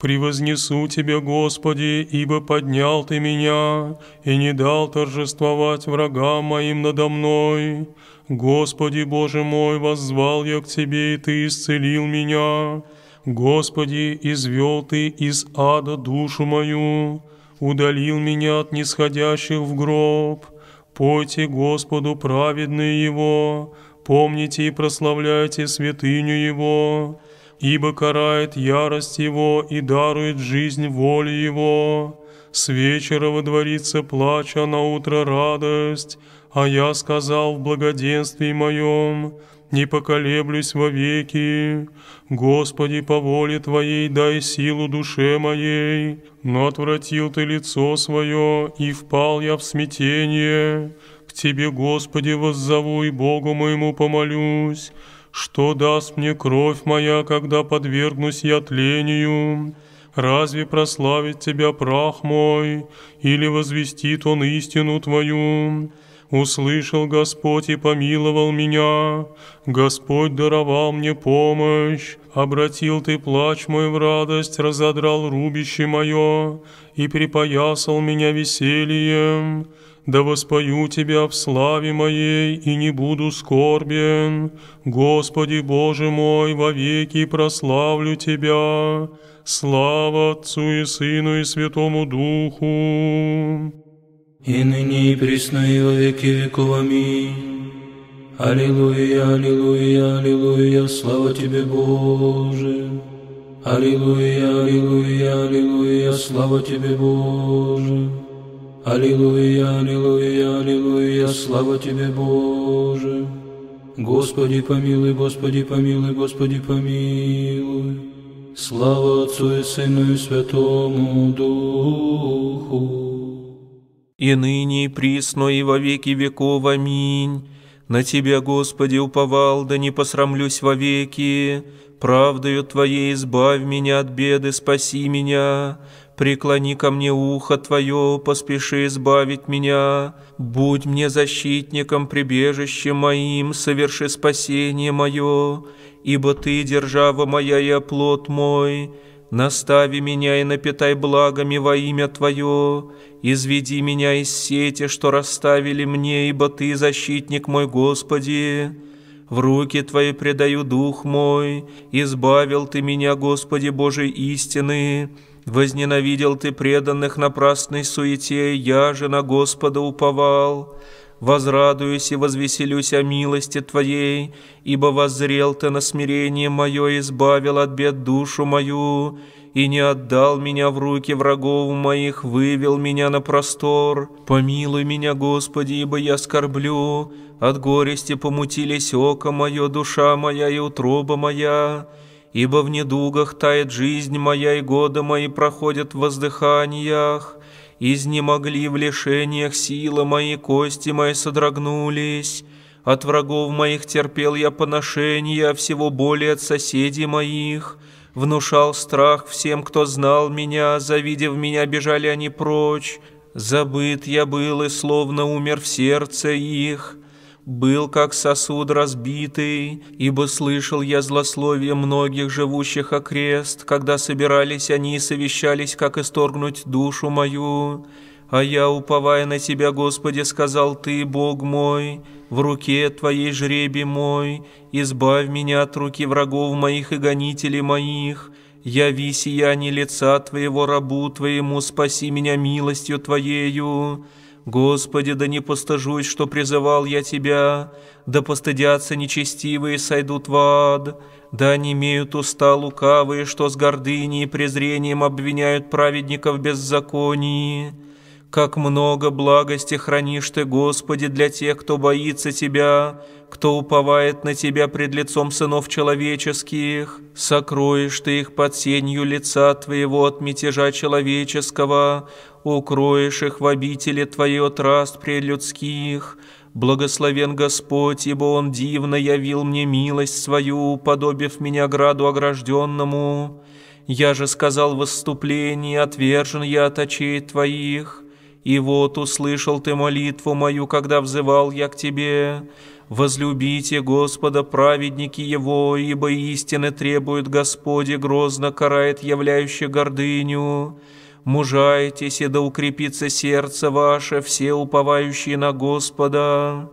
«Превознесу Тебя, Господи, ибо поднял Ты меня, и не дал торжествовать врагам моим надо мной. Господи, Боже мой, воззвал я к Тебе, и Ты исцелил меня. Господи, извел Ты из ада душу мою, удалил меня от нисходящих в гроб. Пойте Господу праведный Его, помните и прославляйте святыню Его» ибо карает ярость его и дарует жизнь воле его. С вечера водворится плач, а на утро радость, а я сказал в благоденствии моем, не поколеблюсь вовеки. Господи, по воле Твоей дай силу душе моей, но отвратил Ты лицо свое, и впал я в смятение. К Тебе, Господи, воззову и Богу моему помолюсь, что даст мне кровь моя, когда подвергнусь я тлению? Разве прославит тебя прах мой, или возвестит он истину твою? Услышал Господь и помиловал меня, Господь даровал мне помощь, обратил ты плач мой в радость, разодрал рубище мое и припоясал меня весельем да воспою Тебя в славе моей, и не буду скорбен. Господи Боже мой, во веки прославлю Тебя. Слава Отцу и Сыну и Святому Духу. И ныне и пресно и во веки веков. Аминь. Аллилуйя, аллилуйя, аллилуйя, слава Тебе, Боже. Аллилуйя, аллилуйя, аллилуйя, слава Тебе, Боже. Аллилуйя, аллилуйя, аллилуйя, слава Тебе, Боже. Господи, помилуй, Господи, помилуй, Господи, помилуй. Слава Отцу и Сыну и Святому Духу. И ныне, и присно, и во веки веков. Аминь. На Тебя, Господи, уповал, да не посрамлюсь во веки. Правдою Твоей избавь меня от беды, спаси меня Преклони ко мне ухо Твое, поспеши избавить меня. Будь мне защитником, прибежищем моим, соверши спасение мое, ибо Ты, держава моя и оплот мой, Настави меня и напитай благами во имя Твое, изведи меня из сети, что расставили мне, ибо Ты защитник мой, Господи. В руки Твои предаю дух мой, избавил Ты меня, Господи Божий истины, Возненавидел ты преданных напрасной суете, я же на Господа уповал. Возрадуюсь и возвеселюсь о милости Твоей, ибо воззрел Ты на смирение мое, избавил от бед душу мою, и не отдал меня в руки врагов моих, вывел меня на простор. Помилуй меня, Господи, ибо я скорблю, от горести помутились око мое, душа моя и утроба моя». Ибо в недугах тает жизнь моя, и годы мои проходят в воздыханиях. Изнемогли в лишениях сила мои, кости мои содрогнулись. От врагов моих терпел я поношения, а всего более от соседей моих. Внушал страх всем, кто знал меня, завидев меня, бежали они прочь. Забыт я был и словно умер в сердце их» был как сосуд разбитый, ибо слышал я злословие многих живущих окрест, когда собирались они и совещались, как исторгнуть душу мою. А я, уповая на Тебя, Господи, сказал Ты, Бог мой, в руке Твоей жребий мой, избавь меня от руки врагов моих и гонителей моих». Яви сияние лица Твоего рабу Твоему, спаси меня милостью Твоею. «Господи, да не постажусь, что призывал я Тебя, да постыдятся нечестивые, сойдут в ад, да не имеют уста лукавые, что с гордыней и презрением обвиняют праведников беззаконии. Как много благости хранишь Ты, Господи, для тех, кто боится Тебя, кто уповает на Тебя пред лицом сынов человеческих, сокроешь Ты их под сенью лица Твоего от мятежа человеческого, укроешь их в обители Твое от раст прелюдских. Благословен Господь, ибо Он дивно явил мне милость свою, подобив меня граду огражденному. Я же сказал в выступлении, отвержен я от очей Твоих». И вот услышал ты молитву мою, когда взывал я к тебе. Возлюбите Господа праведники Его, ибо истины требует Господи, грозно карает являющий гордыню мужайтесь, и да укрепится сердце ваше, все уповающие на Господа.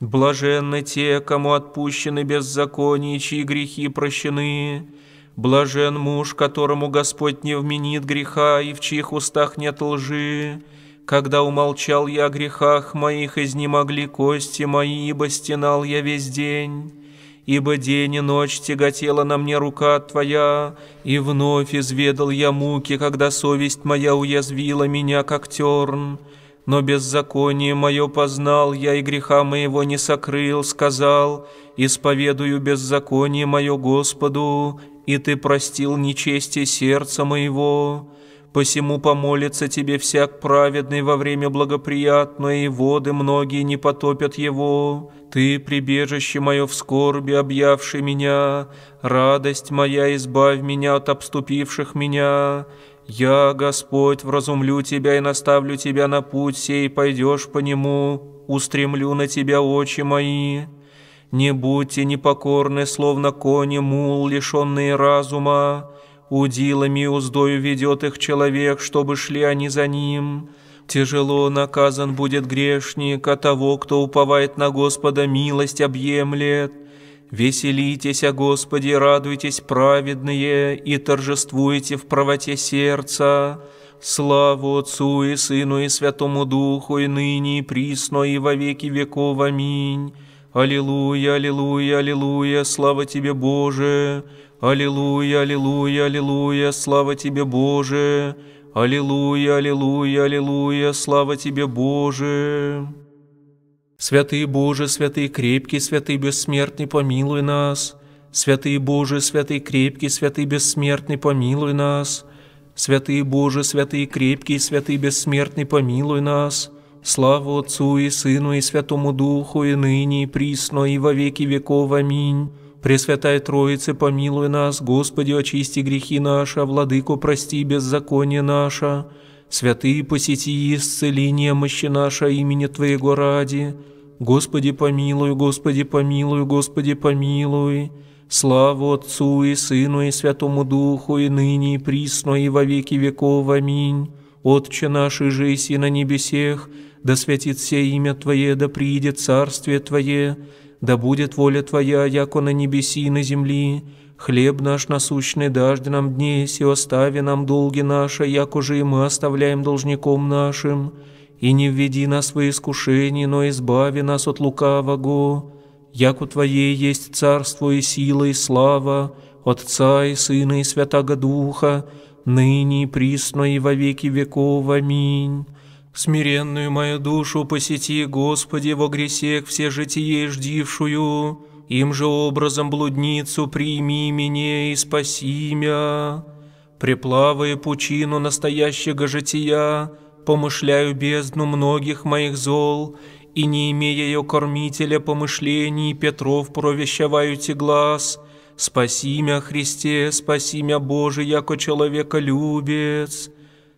Блаженны те, кому отпущены беззаконие, чьи грехи прощены. Блажен муж, которому Господь не вменит греха, и в чьих устах нет лжи. Когда умолчал я о грехах моих, изнемогли кости мои, ибо стенал я весь день» ибо день и ночь тяготела на мне рука Твоя, и вновь изведал я муки, когда совесть моя уязвила меня, как терн. Но беззаконие мое познал я, и греха моего не сокрыл, сказал, «Исповедую беззаконие мое Господу, и Ты простил нечестие сердца моего». Посему помолится тебе всяк праведный во время благоприятное, и воды многие не потопят его. Ты, прибежище мое в скорби, объявший меня, радость моя, избавь меня от обступивших меня. Я, Господь, вразумлю тебя и наставлю тебя на путь сей, пойдешь по нему, устремлю на тебя очи мои». Не будьте непокорны, словно кони мул, лишенные разума, удилами и уздою ведет их человек, чтобы шли они за ним. Тяжело наказан будет грешник, а того, кто уповает на Господа, милость объемлет. Веселитесь о Господе, радуйтесь праведные и торжествуйте в правоте сердца. Славу Отцу и Сыну и Святому Духу, и ныне, и присно, и во веки веков. Аминь. Аллилуйя, аллилуйя, аллилуйя, слава Тебе, Боже! Аллилуйя, аллилуйя, аллилуйя, слава тебе, Боже! Аллилуйя, аллилуйя, аллилуйя, слава тебе, Боже! Святый Боже, святый крепкий, святый бессмертный, помилуй нас! Святый Боже, святый крепкий, святый бессмертный, помилуй нас! Святый Боже, святый крепкий, святый бессмертный, помилуй нас! Слава Отцу и Сыну и Святому Духу, и ныне, и присно, и во веки веков. Аминь! Пресвятая Троица, помилуй нас, Господи, очисти грехи наши, а Владыку, прости беззаконие наше, святые посети исцеление мощи наша имени Твоего ради. Господи, помилуй, Господи, помилуй, Господи, помилуй. Славу Отцу и Сыну и Святому Духу, и ныне, и присно, и во веки веков. Аминь. Отче наш, и жеси на небесех, да святит все имя Твое, да приидет Царствие Твое, да будет воля Твоя, яко на небеси и на земли. Хлеб наш насущный дажды нам дни. и остави нам долги наши, яко же и мы оставляем должником нашим. И не введи нас в искушение, но избави нас от лукавого. Яко Твоей есть царство и сила и слава, Отца и Сына и Святаго Духа, ныне и присно и во веки веков. Аминь. Смиренную мою душу посети, Господи, во гресех все житие ждившую, им же образом блудницу прими меня и спаси мя. Приплавая пучину настоящего жития, помышляю бездну многих моих зол, и не имея ее кормителя помышлений, Петров те глаз, спаси мя, Христе, спаси мя, Боже, яко человека любец».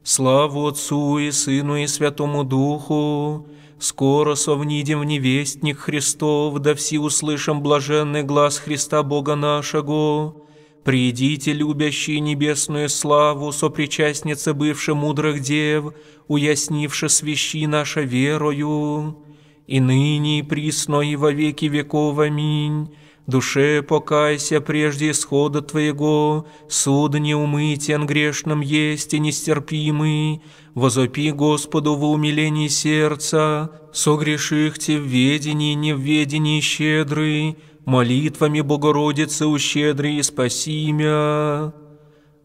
Славу Отцу и Сыну и Святому Духу, скоро совнидим в невестник Христов, да все услышим блаженный глаз Христа Бога нашего. Придите, любящие небесную славу, сопричастница бывших мудрых дев, уяснивши свящи наша верою. И ныне, и присно, и во веки веков. Аминь Душе покайся прежде исхода твоего, суд неумытен грешным есть и нестерпимый. Возопи Господу в умилении сердца, согрешихте в ведении, не в ведении щедрый, молитвами Богородицы ущедрый, и спаси мя.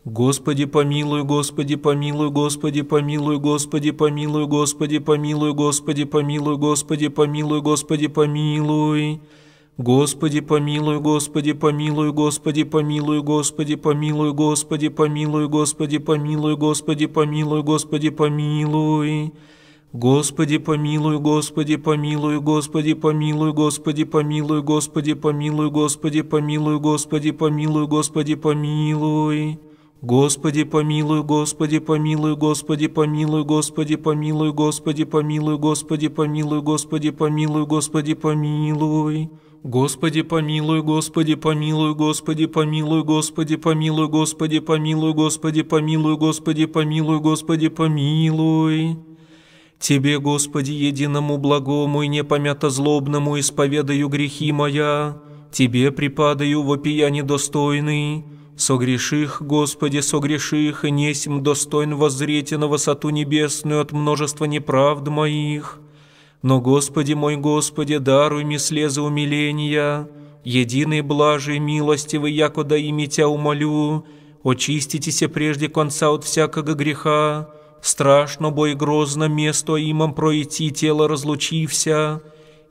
Господи помилуй, Господи помилуй, Господи помилуй, Господи помилуй, Господи помилуй, Господи помилуй, Господи помилуй, Господи помилуй. Господи, помилуй. Господи помилуй, Господи помилуй, Господи помилуй, Господи помилуй, Господи помилуй, Господи помилуй, Господи помилуй, Господи помилуй. Господи помилуй, Господи помилуй, Господи помилуй, Господи помилуй, Господи помилуй, Господи помилуй, Господи помилуй, Господи помилуй. Господи помилуй, Господи помилуй, Господи помилуй, Господи помилуй, Господи помилуй, Господи помилуй, Господи помилуй, Господи помилуй. Господи помилуй, Господи помилуй, Господи помилуй, Господи помилуй, Господи помилуй, Господи помилуй, Господи помилуй, Господи помилуй. Тебе, Господи, единому благому и непомято злобному исповедаю грехи моя, Тебе припадаю вопия недостойный. Согреших, Господи, согреших, и несим достоин воззреть на высоту небесную от множества неправд моих. Но, Господи мой Господи, даруй ми слезы умиления, единый блажий, милостивый, якода ими тебя умолю, очиститеся прежде конца от всякого греха, страшно, бо грозно место имам пройти тело разлучився,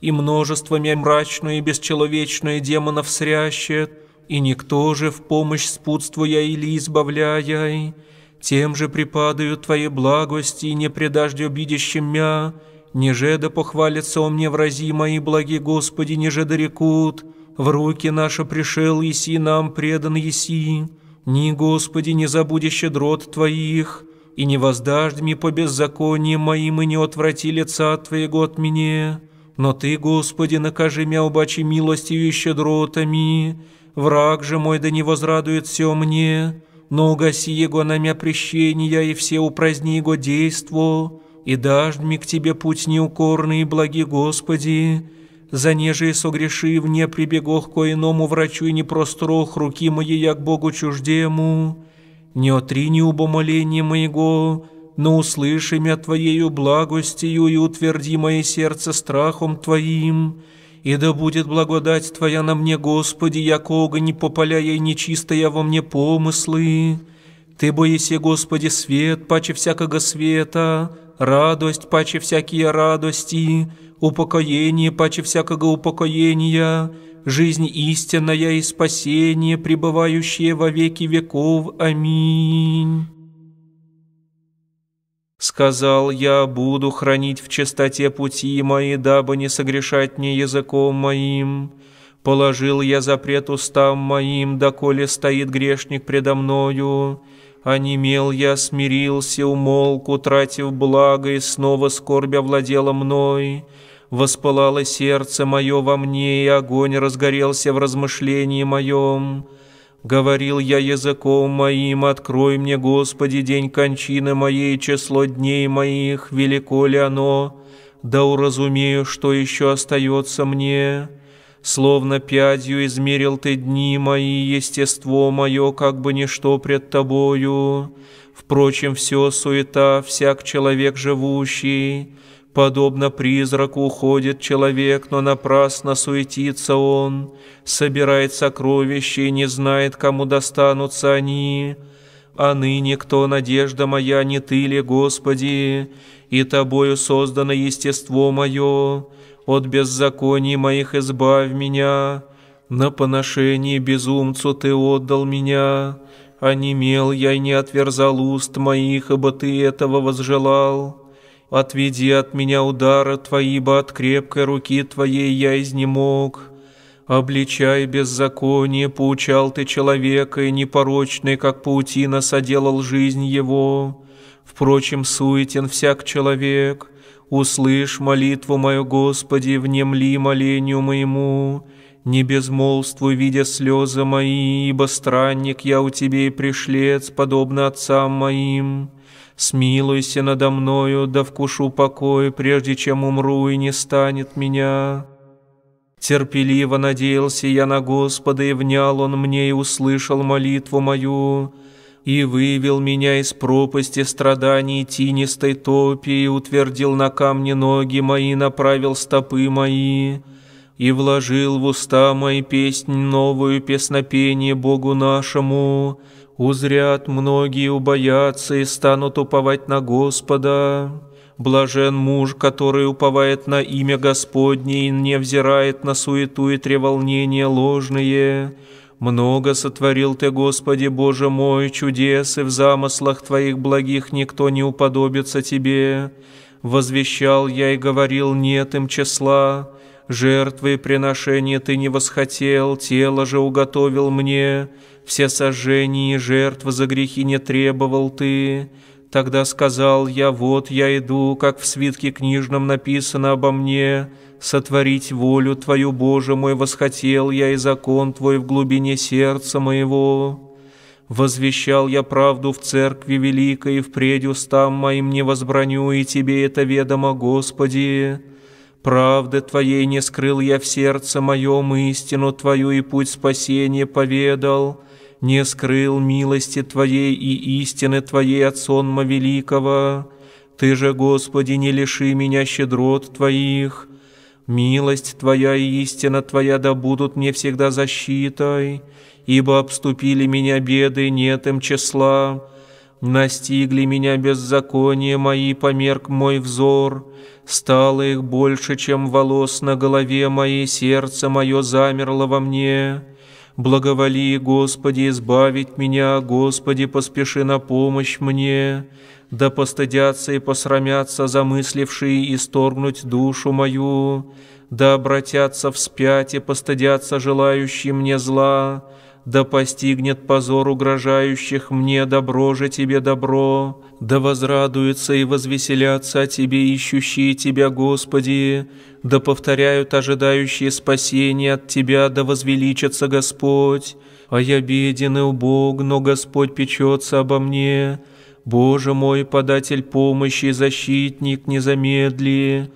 и множествами мрачное и бесчеловечное демонов срящет, и никто же в помощь спутствуя или избавляя, тем же припадают Твоей благости, и не предажде обидящим мя, Нежеда похвалится о мне врази мои, благи Господи, нежеда рекут, в руки наши пришел еси, нам предан еси. Ни, Господи, не забуди щедрот Твоих, и не воздажд ми по беззакониям моим, и не отврати лица Твоего от меня. Но Ты, Господи, накажи мя убачи милостью и щедротами, враг же мой да не возрадует все мне, но угаси его на мя прещения и все упраздни его действо, и дашь мне к Тебе путь неукорный, благи Господи, за неже согрешив, вне прибегох ко иному врачу и не прострох руки мои, як Богу чуждему, не отрини убо моления моего, но услыши мя Твоею благостью и утверди мое сердце страхом Твоим, и да будет благодать Твоя на мне, Господи, як огонь, попаляя и нечистая во мне помыслы. Ты боися, Господи, свет, паче всякого света, радость паче всякие радости, упокоение паче всякого упокоения, жизнь истинная и спасение, пребывающее во веки веков. Аминь. Сказал я, буду хранить в чистоте пути мои, дабы не согрешать ни языком моим. Положил я запрет устам моим, доколе стоит грешник предо мною. Онемел я, смирился, умолк, утратив благо, и снова скорбь овладела мной. Воспылало сердце мое во мне, и огонь разгорелся в размышлении моем. Говорил я языком моим, открой мне, Господи, день кончины моей, число дней моих, велико ли оно, да уразумею, что еще остается мне». Словно пядью измерил ты дни мои, естество мое, как бы ничто пред тобою. Впрочем, все суета, всяк человек живущий. Подобно призраку уходит человек, но напрасно суетится он, собирает сокровища и не знает, кому достанутся они. А ныне кто надежда моя, не ты ли, Господи, и тобою создано естество мое?» от беззаконий моих избавь меня. На поношение безумцу ты отдал меня, а не мел я и не отверзал уст моих, ибо ты этого возжелал. Отведи от меня удара твои, ибо от крепкой руки твоей я изнемог. Обличай беззаконие, поучал ты человека, и непорочный, как паутина, соделал жизнь его. Впрочем, суетен всяк человек, Услышь молитву мою, Господи, внемли молению моему, не безмолвству, видя слезы мои, ибо странник я у тебе и пришлец, подобно отцам моим. Смилуйся надо мною, да вкушу покой, прежде чем умру и не станет меня. Терпеливо надеялся я на Господа, и внял он мне и услышал молитву мою и вывел меня из пропасти страданий тинистой топи, и утвердил на камне ноги мои, направил стопы мои, и вложил в уста мои песнь новую песнопение Богу нашему. Узрят многие, убоятся и станут уповать на Господа. Блажен муж, который уповает на имя Господне и не взирает на суету и треволнение ложные, много сотворил Ты, Господи, Боже мой, чудес, и в замыслах Твоих благих никто не уподобится Тебе. Возвещал я и говорил, нет им числа, жертвы и приношения Ты не восхотел, тело же уготовил мне, все сожжения и жертвы за грехи не требовал Ты». Тогда сказал я, вот я иду, как в свитке книжном написано обо мне, сотворить волю Твою, Боже мой, восхотел я и закон Твой в глубине сердца моего». Возвещал я правду в церкви великой, и впредь устам моим не возбраню, и Тебе это ведомо, Господи. Правды Твоей не скрыл я в сердце моем, истину Твою и путь спасения поведал, не скрыл милости Твоей и истины Твоей от сонма великого. Ты же, Господи, не лиши меня щедрот Твоих. Милость Твоя и истина Твоя да будут мне всегда защитой, ибо обступили меня беды, нет им числа. Настигли меня беззаконие мои, померк мой взор, стало их больше, чем волос на голове моей, сердце мое замерло во мне». Благоволи, Господи, избавить меня, Господи, поспеши на помощь мне. Да постыдятся и посрамятся замыслившие исторгнуть душу мою, да обратятся вспять и постыдятся желающие мне зла, да постигнет позор угрожающих мне добро же тебе добро, да возрадуются и возвеселятся о тебе ищущие тебя, Господи, да повторяют ожидающие спасения от тебя, да возвеличится Господь. А я беден и убог, но Господь печется обо мне. Боже мой, податель помощи, защитник, не замедли.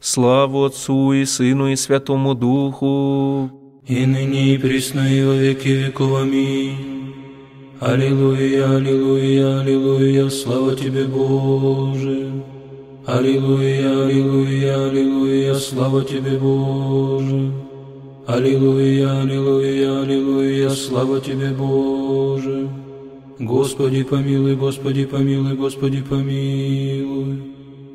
Славу Отцу и Сыну и Святому Духу и ныне и пресно и во веки веков. Аминь. Аллилуйя, аллилуйя, аллилуйя, слава Тебе, Боже. Аллилуйя, аллилуйя, аллилуйя, слава Тебе, Боже. Аллилуйя, аллилуйя, аллилуйя, слава Тебе, Боже. Господи, помилуй, Господи, помилуй, Господи, помилуй.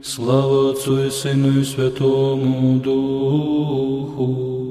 Слава Отцу и Сыну и Святому Духу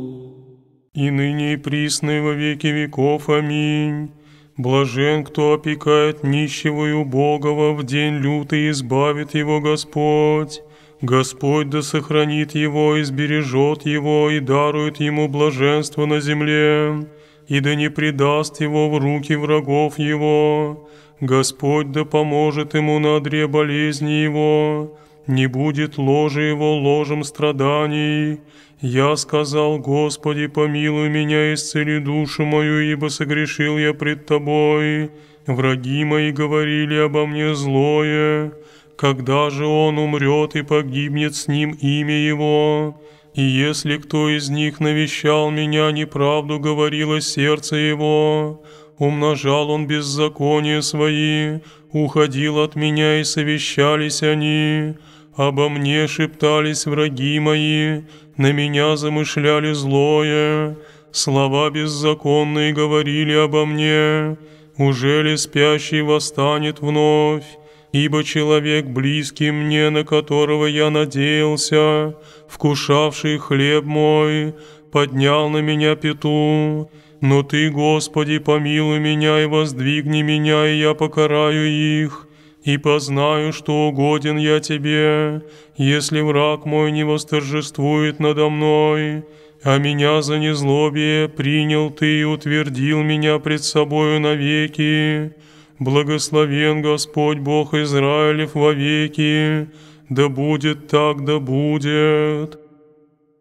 и ныне и присно и во веки веков. Аминь. Блажен, кто опекает нищего и убогого, в день лютый избавит его Господь. Господь да сохранит его, избережет его, и дарует ему блаженство на земле, и да не предаст его в руки врагов его. Господь да поможет ему на одре болезни его, не будет ложе его ложем страданий, я сказал, Господи, помилуй меня, исцели душу мою, ибо согрешил я пред Тобой. Враги мои говорили обо мне злое. Когда же он умрет и погибнет с ним имя его? И если кто из них навещал меня, неправду говорило сердце его, умножал он беззаконие свои, уходил от меня и совещались они, Обо мне шептались враги мои, на меня замышляли злое. Слова беззаконные говорили обо мне, уже ли спящий восстанет вновь? Ибо человек близкий мне, на которого я надеялся, вкушавший хлеб мой, поднял на меня пету. Но Ты, Господи, помилуй меня и воздвигни меня, и я покараю их» и познаю, что угоден я тебе, если враг мой не восторжествует надо мной, а меня за незлобие принял ты и утвердил меня пред собою навеки. Благословен Господь Бог Израилев вовеки, да будет так, да будет.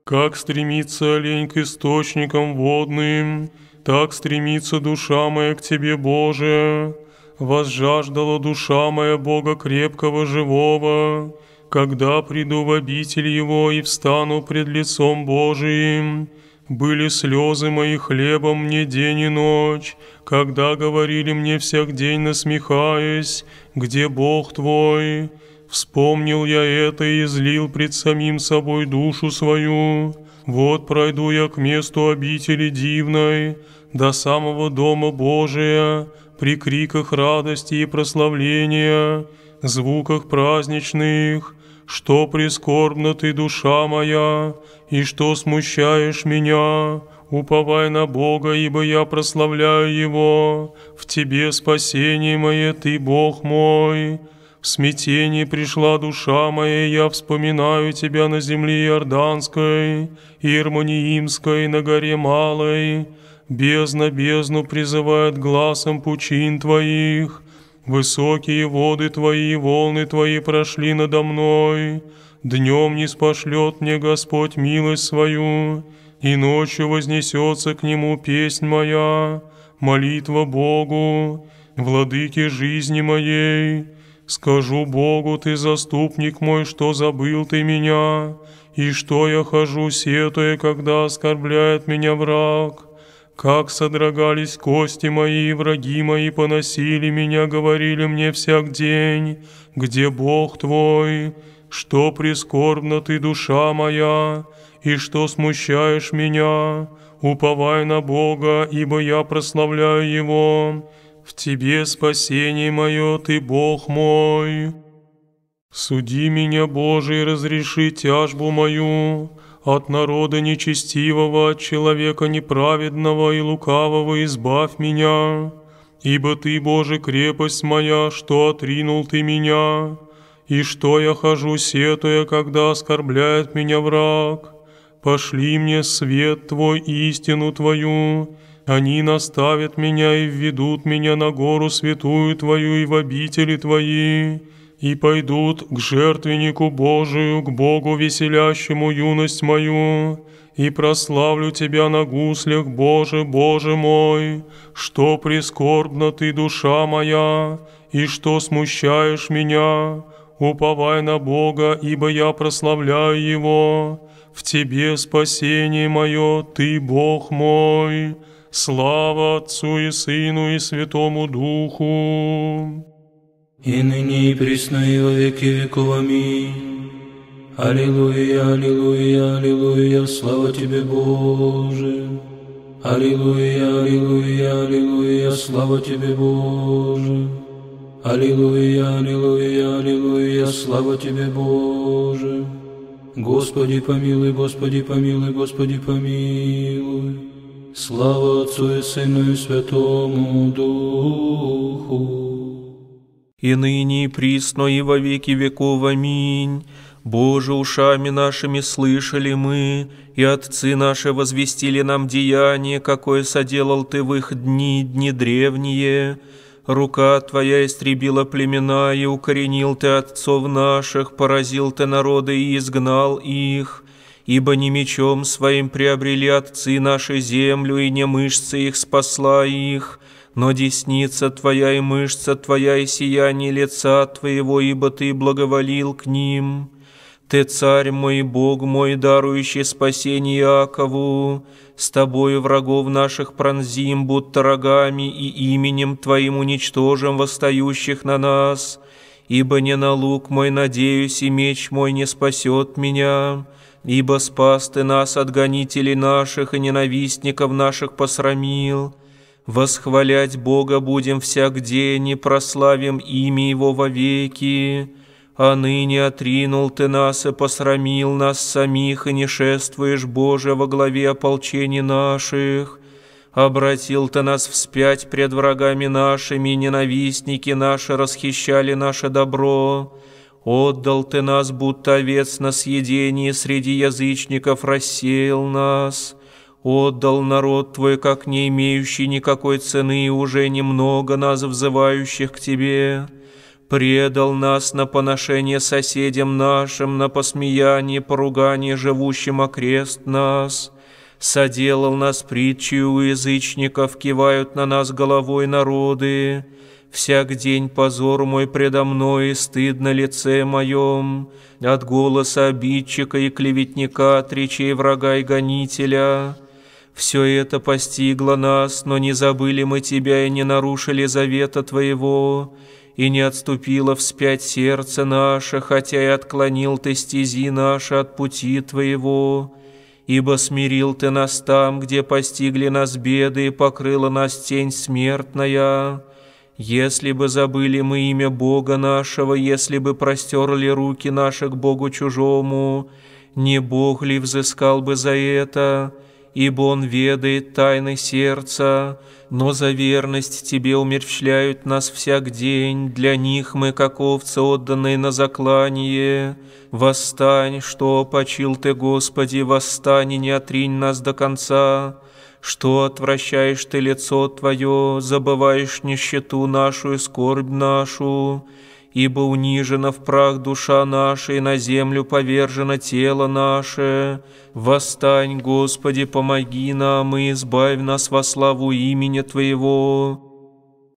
Как стремится олень к источникам водным, так стремится душа моя к Тебе, Боже, возжаждала душа моя Бога крепкого живого, когда приду в обитель Его и встану пред лицом Божиим. Были слезы мои хлебом мне день и ночь, когда говорили мне всяк день насмехаясь, где Бог твой? Вспомнил я это и излил пред самим собой душу свою. Вот пройду я к месту обители дивной, до самого дома Божия, при криках радости и прославления, звуках праздничных, что прискорбна ты, душа моя, и что смущаешь меня, уповай на Бога, ибо я прославляю Его, в Тебе спасение мое, Ты, Бог мой». В смятении пришла душа моя, и я вспоминаю тебя на земле Иорданской, Ирмониимской, на горе Малой, Бездна бездну призывает глазом пучин твоих. Высокие воды твои, волны твои прошли надо мной. Днем не спошлет мне Господь милость свою, и ночью вознесется к нему песнь моя, молитва Богу, владыке жизни моей. Скажу Богу, ты заступник мой, что забыл ты меня, и что я хожу, сетуя, когда оскорбляет меня враг». Как содрогались кости мои, враги мои поносили меня, говорили мне всяк день, где Бог твой, что прискорбна ты, душа моя, и что смущаешь меня, уповай на Бога, ибо я прославляю Его. В Тебе спасение мое, Ты Бог мой. Суди меня, Божий, и разреши тяжбу мою, от народа нечестивого, от человека неправедного и лукавого избавь меня. Ибо Ты, Боже, крепость моя, что отринул Ты меня, и что я хожу, сетуя, когда оскорбляет меня враг. Пошли мне свет Твой и истину Твою, они наставят меня и введут меня на гору святую Твою и в обители Твои, и пойдут к жертвеннику Божию, к Богу веселящему юность мою, и прославлю Тебя на гуслях, Боже, Боже мой, что прискорбна Ты, душа моя, и что смущаешь меня, уповай на Бога, ибо я прославляю Его, в Тебе спасение мое, Ты, Бог мой». Слава Отцу и Сыну и Святому Духу! и ныне и пресно и во веки веков. Аминь. Аллилуйя, аллилуйя, аллилуйя, слава Тебе, Боже. Аллилуйя, аллилуйя, аллилуйя, слава Тебе, Боже. Аллилуйя, аллилуйя, аллилуйя, слава Тебе, Боже. Господи, помилуй, Господи, помилуй, Господи, помилуй. Слава Отцу и Сыну и Святому Духу и ныне и присно и во веки веков. Аминь. Боже, ушами нашими слышали мы, и отцы наши возвестили нам деяние, какое соделал Ты в их дни, дни древние. Рука Твоя истребила племена, и укоренил Ты отцов наших, поразил Ты народы и изгнал их. Ибо не мечом своим приобрели отцы наши землю, и не мышцы их спасла их, но десница Твоя и мышца Твоя и сияние лица Твоего, ибо Ты благоволил к ним. Ты, царь мой, Бог мой, дарующий спасение Иакову, с Тобою врагов наших пронзим, будто рогами, и именем Твоим уничтожим восстающих на нас» ибо не на лук мой надеюсь, и меч мой не спасет меня, ибо спас ты нас от гонителей наших и ненавистников наших посрамил, Восхвалять Бога будем всякде, и прославим имя Его вовеки. А ныне отринул Ты нас и посрамил нас самих, и не шествуешь, Боже, во главе ополчений наших. Обратил Ты нас вспять пред врагами нашими, и ненавистники наши расхищали наше добро. Отдал Ты нас, будто овец на съедение, среди язычников рассеял нас» отдал народ твой, как не имеющий никакой цены, уже немного нас взывающих к тебе, предал нас на поношение соседям нашим, на посмеяние, поругание живущим окрест нас». Соделал нас притчей у язычников, кивают на нас головой народы. Всяк день позор мой предо мной и стыд на лице моем, От голоса обидчика и клеветника, от речей врага и гонителя. Все это постигло нас, но не забыли мы Тебя и не нарушили завета Твоего, и не отступило вспять сердце наше, хотя и отклонил Ты стези наши от пути Твоего. Ибо смирил Ты нас там, где постигли нас беды, и покрыла нас тень смертная. Если бы забыли мы имя Бога нашего, если бы простерли руки наши к Богу чужому, не Бог ли взыскал бы за это?» ибо Он ведает тайны сердца, но за верность Тебе умерщвляют нас всяк день, для них мы, как овцы, отданные на заклание. Восстань, что почил Ты, Господи, восстань и не отринь нас до конца, что отвращаешь Ты лицо Твое, забываешь нищету нашу и скорбь нашу, ибо унижена в прах душа наша, и на землю повержено тело наше. Восстань, Господи, помоги нам и избавь нас во славу имени Твоего».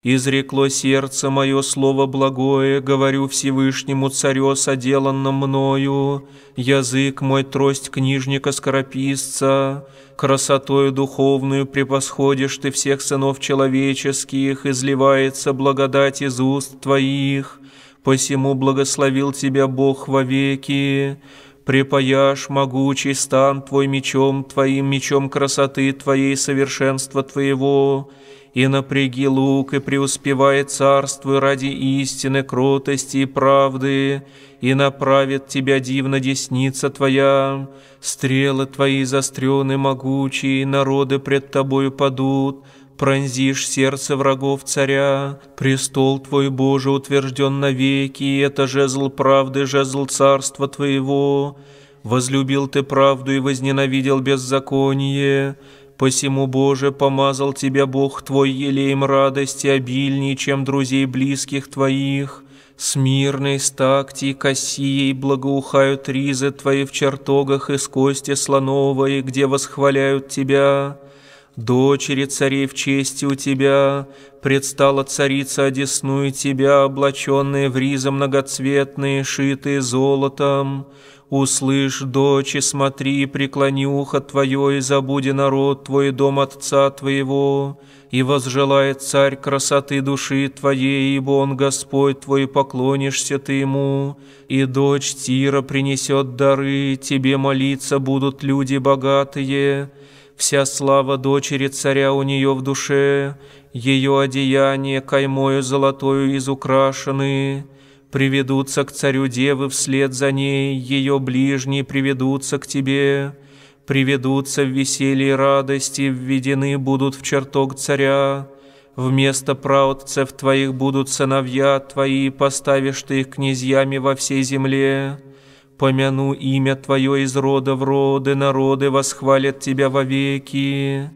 Изрекло сердце мое слово благое, говорю Всевышнему Царю, соделанном мною, язык мой трость книжника-скорописца, красотою духовную превосходишь ты всех сынов человеческих, изливается благодать из уст твоих, посему благословил тебя Бог вовеки. Препояшь могучий стан твой мечом, твоим мечом красоты твоей совершенства твоего, и напряги лук, и преуспевает царство ради истины, кротости и правды, и направит тебя дивно десница твоя, стрелы твои заострены могучие, народы пред тобою падут, пронзишь сердце врагов царя. Престол твой, Боже, утвержден навеки, это жезл правды, жезл царства твоего. Возлюбил ты правду и возненавидел беззаконие. Посему, Боже, помазал тебя Бог твой елеем радости обильнее, чем друзей близких твоих. С мирной стакти и благоухают ризы твои в чертогах из кости слоновой, где восхваляют тебя дочери царей в чести у тебя, предстала царица одесную тебя, облаченная в ризы многоцветные, шитые золотом. Услышь, дочь, и смотри, и преклони ухо твое, и забуди народ твой, дом отца твоего, и возжелает царь красоты души твоей, ибо он Господь твой, поклонишься ты ему, и дочь Тира принесет дары, тебе молиться будут люди богатые» вся слава дочери царя у нее в душе, ее одеяние каймою золотою изукрашены. Приведутся к царю девы вслед за ней, ее ближние приведутся к тебе. Приведутся в веселье и радости, введены будут в чертог царя. Вместо праотцев твоих будут сыновья твои, поставишь ты их князьями во всей земле. Помяну имя Твое из рода в роды, народы восхвалят Тебя вовеки.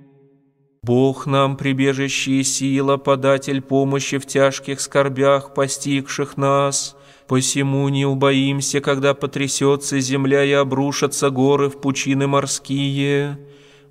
Бог нам прибежище и сила, податель помощи в тяжких скорбях, постигших нас. Посему не убоимся, когда потрясется земля и обрушатся горы в пучины морские.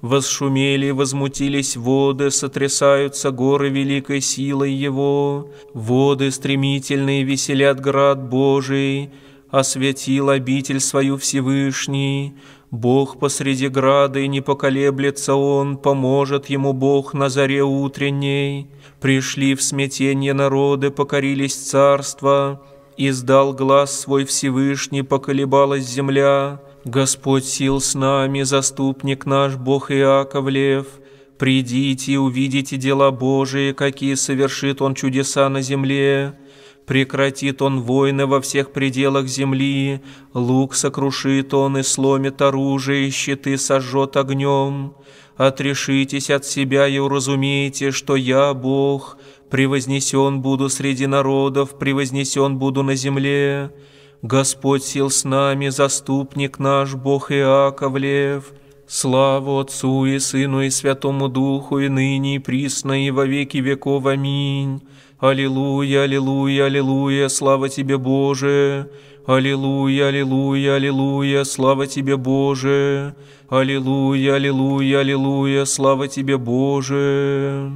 Восшумели, возмутились воды, сотрясаются горы великой силой Его. Воды стремительные веселят град Божий, осветил обитель свою Всевышний. Бог посреди града, и не поколеблется он, поможет ему Бог на заре утренней. Пришли в смятение народы, покорились царства, издал глаз свой Всевышний, поколебалась земля. Господь сил с нами, заступник наш Бог Иаковлев, придите и увидите дела Божие какие совершит Он чудеса на земле». Прекратит он войны во всех пределах земли, лук сокрушит он и сломит оружие, и щиты сожжет огнем. Отрешитесь от себя и уразумейте, что я Бог, превознесен буду среди народов, превознесен буду на земле. Господь сил с нами, заступник наш, Бог Иаковлев». Славу Отцу и Сыну и Святому Духу, и ныне, и присно, и во веки веков. Аминь. Аллилуйя, аллилуйя, аллилуйя, слава тебе, Боже! Аллилуйя, аллилуйя, аллилуйя, слава тебе, Боже! Аллилуйя, аллилуйя, аллилуйя, слава тебе, Боже!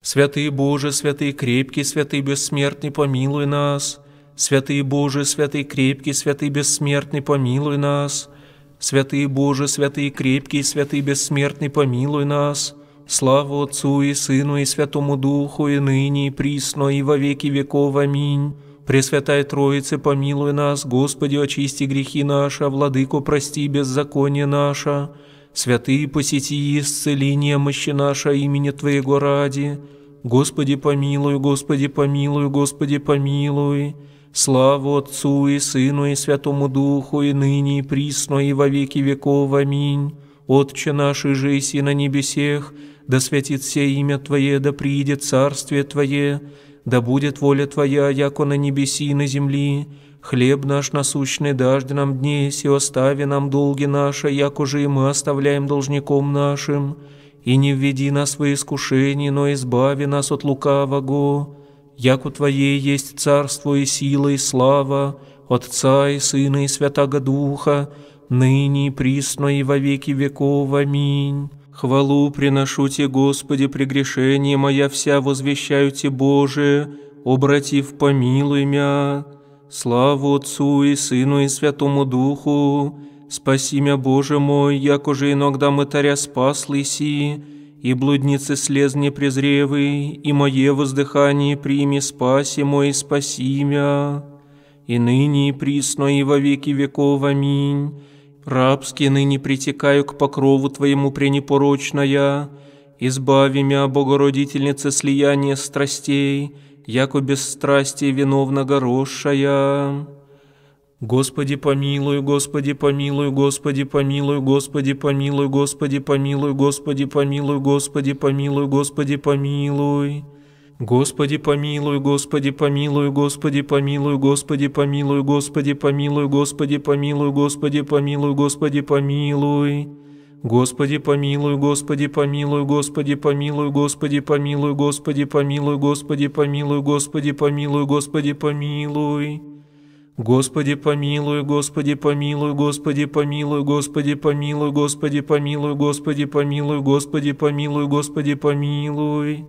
Святый Боже, святый крепкий, святый бессмертный, помилуй нас! Святый Боже, святый крепкий, святый бессмертный, помилуй нас! Святый Боже, святый крепкий, святый бессмертный, помилуй нас! Слава Отцу и Сыну и Святому Духу, и ныне, и присно, и во веки веков. Аминь. Пресвятая Троица, помилуй нас, Господи, очисти грехи наши, а Владыку прости беззаконие наше. Святые посети исцеление мощи наша имени Твоего ради. Господи, помилуй, Господи, помилуй, Господи, помилуй. Слава Отцу и Сыну и Святому Духу, и ныне, и присно, и во веки веков. Аминь. Отче наш, и жеси на небесех, да святит все имя Твое, да приидет царствие Твое, да будет воля Твоя, яко на небеси и на земли. Хлеб наш насущный дажды нам дни, и остави нам долги наши, як же и мы оставляем должником нашим. И не введи нас в искушение, но избави нас от лукавого. Яко Твоей есть царство и сила и слава, Отца и Сына и святого Духа, ныне и присно и во веки веков. Аминь. Хвалу приношу Те, Господи, при грешении моя а вся возвещаю Те, Боже, обратив, помилуй мя. Славу Отцу и Сыну и Святому Духу, спаси мя, Боже мой, якоже иногда мытаря спас лиси, и блудницы слез не презревы, и мое воздыхание прими, спаси мой, спаси мя. И ныне, и присно, и во веки веков, аминь Рабски ныне притекаю к покрову Твоему пренепорочная, избави мя, Богородительница, слияние страстей, яко без страсти виновна горошая. Господи помилуй, Господи помилуй, Господи помилуй, Господи помилуй, Господи помилуй, Господи помилуй, Господи помилуй, Господи помилуй. Господи, помилуй. Господи помилуй, Господи помилуй, Господи помилуй, Господи помилуй, Господи помилуй, Господи помилуй, Господи помилуй, Господи помилуй. Господи помилуй, Господи помилуй, Господи помилуй, Господи помилуй, Господи помилуй, Господи помилуй, Господи помилуй, Господи помилуй. Господи помилуй, Господи помилуй, Господи помилуй, Господи помилуй, Господи помилуй, Господи помилуй, Господи помилуй, Господи помилуй. Господи помилуй,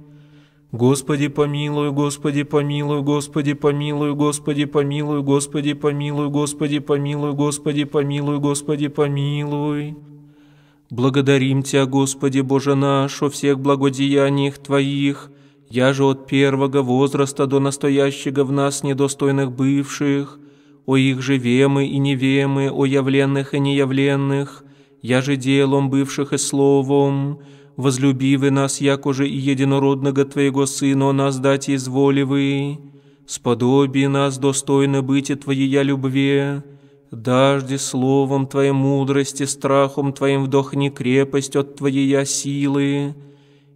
Господи помилуй, Господи помилуй, Господи помилуй, Господи помилуй, Господи помилуй, Господи помилуй, Господи помилуй, Господи помилуй. Благодарим Тебя, Господи Боже наш, о всех благодеяниях Твоих, я же от первого возраста до настоящего в нас недостойных бывших, о их же вемы и невемы, о явленных и неявленных, я же делом бывших и словом, возлюбивы нас, якоже и единородного Твоего Сына нас дать изволивы, сподоби нас достойно быть Твоя любви, дажди словом Твоей мудрости, страхом Твоим вдохни крепость от Твоя силы,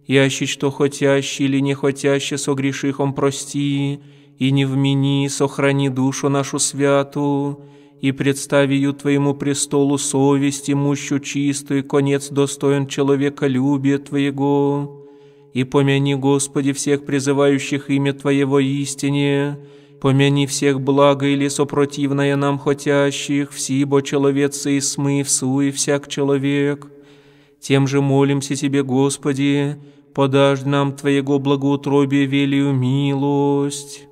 ящи, что хотящий или не хотящий со грешихом прости, и не вмени, сохрани душу нашу святую, и представию Твоему престолу совесть имущу чистую, конец достоин человека человеколюбия Твоего. И помяни, Господи, всех призывающих имя Твоего истине, помяни всех благо или сопротивное нам хотящих, всибо человецы и смы, всуе всяк человек. Тем же молимся Тебе, Господи, подашь нам Твоего благоутробия велию милость».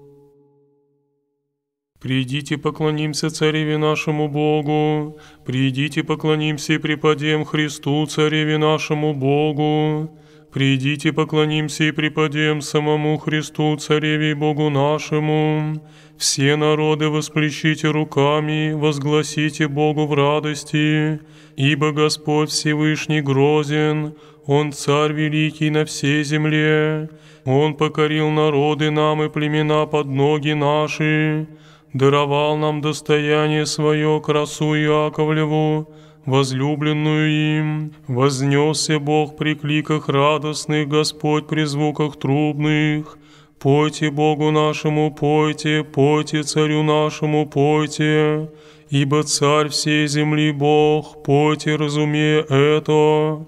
«Придите, поклонимся Цареве нашему Богу! Придите, поклонимся и преподем Христу, Цареве нашему Богу! Придите, поклонимся и преподем самому Христу, Цареве и Богу нашему! Все народы восплещите руками, возгласите Богу в радости, ибо Господь Всевышний грозен, Он Царь Великий на всей земле, Он покорил народы нам и племена под ноги наши» даровал нам достояние свое красу Яковлеву, возлюбленную им. Вознесся Бог при кликах радостных, Господь при звуках трубных. Пойте Богу нашему, пойте, пойте царю нашему, пойте. Ибо царь всей земли Бог, пойте, разумея это.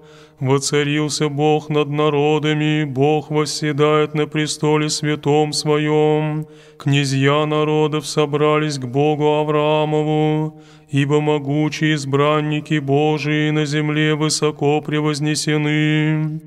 Воцарился Бог над народами, Бог восседает на престоле святом своем. Князья народов собрались к Богу Авраамову, ибо могучие избранники Божии на земле высоко превознесены.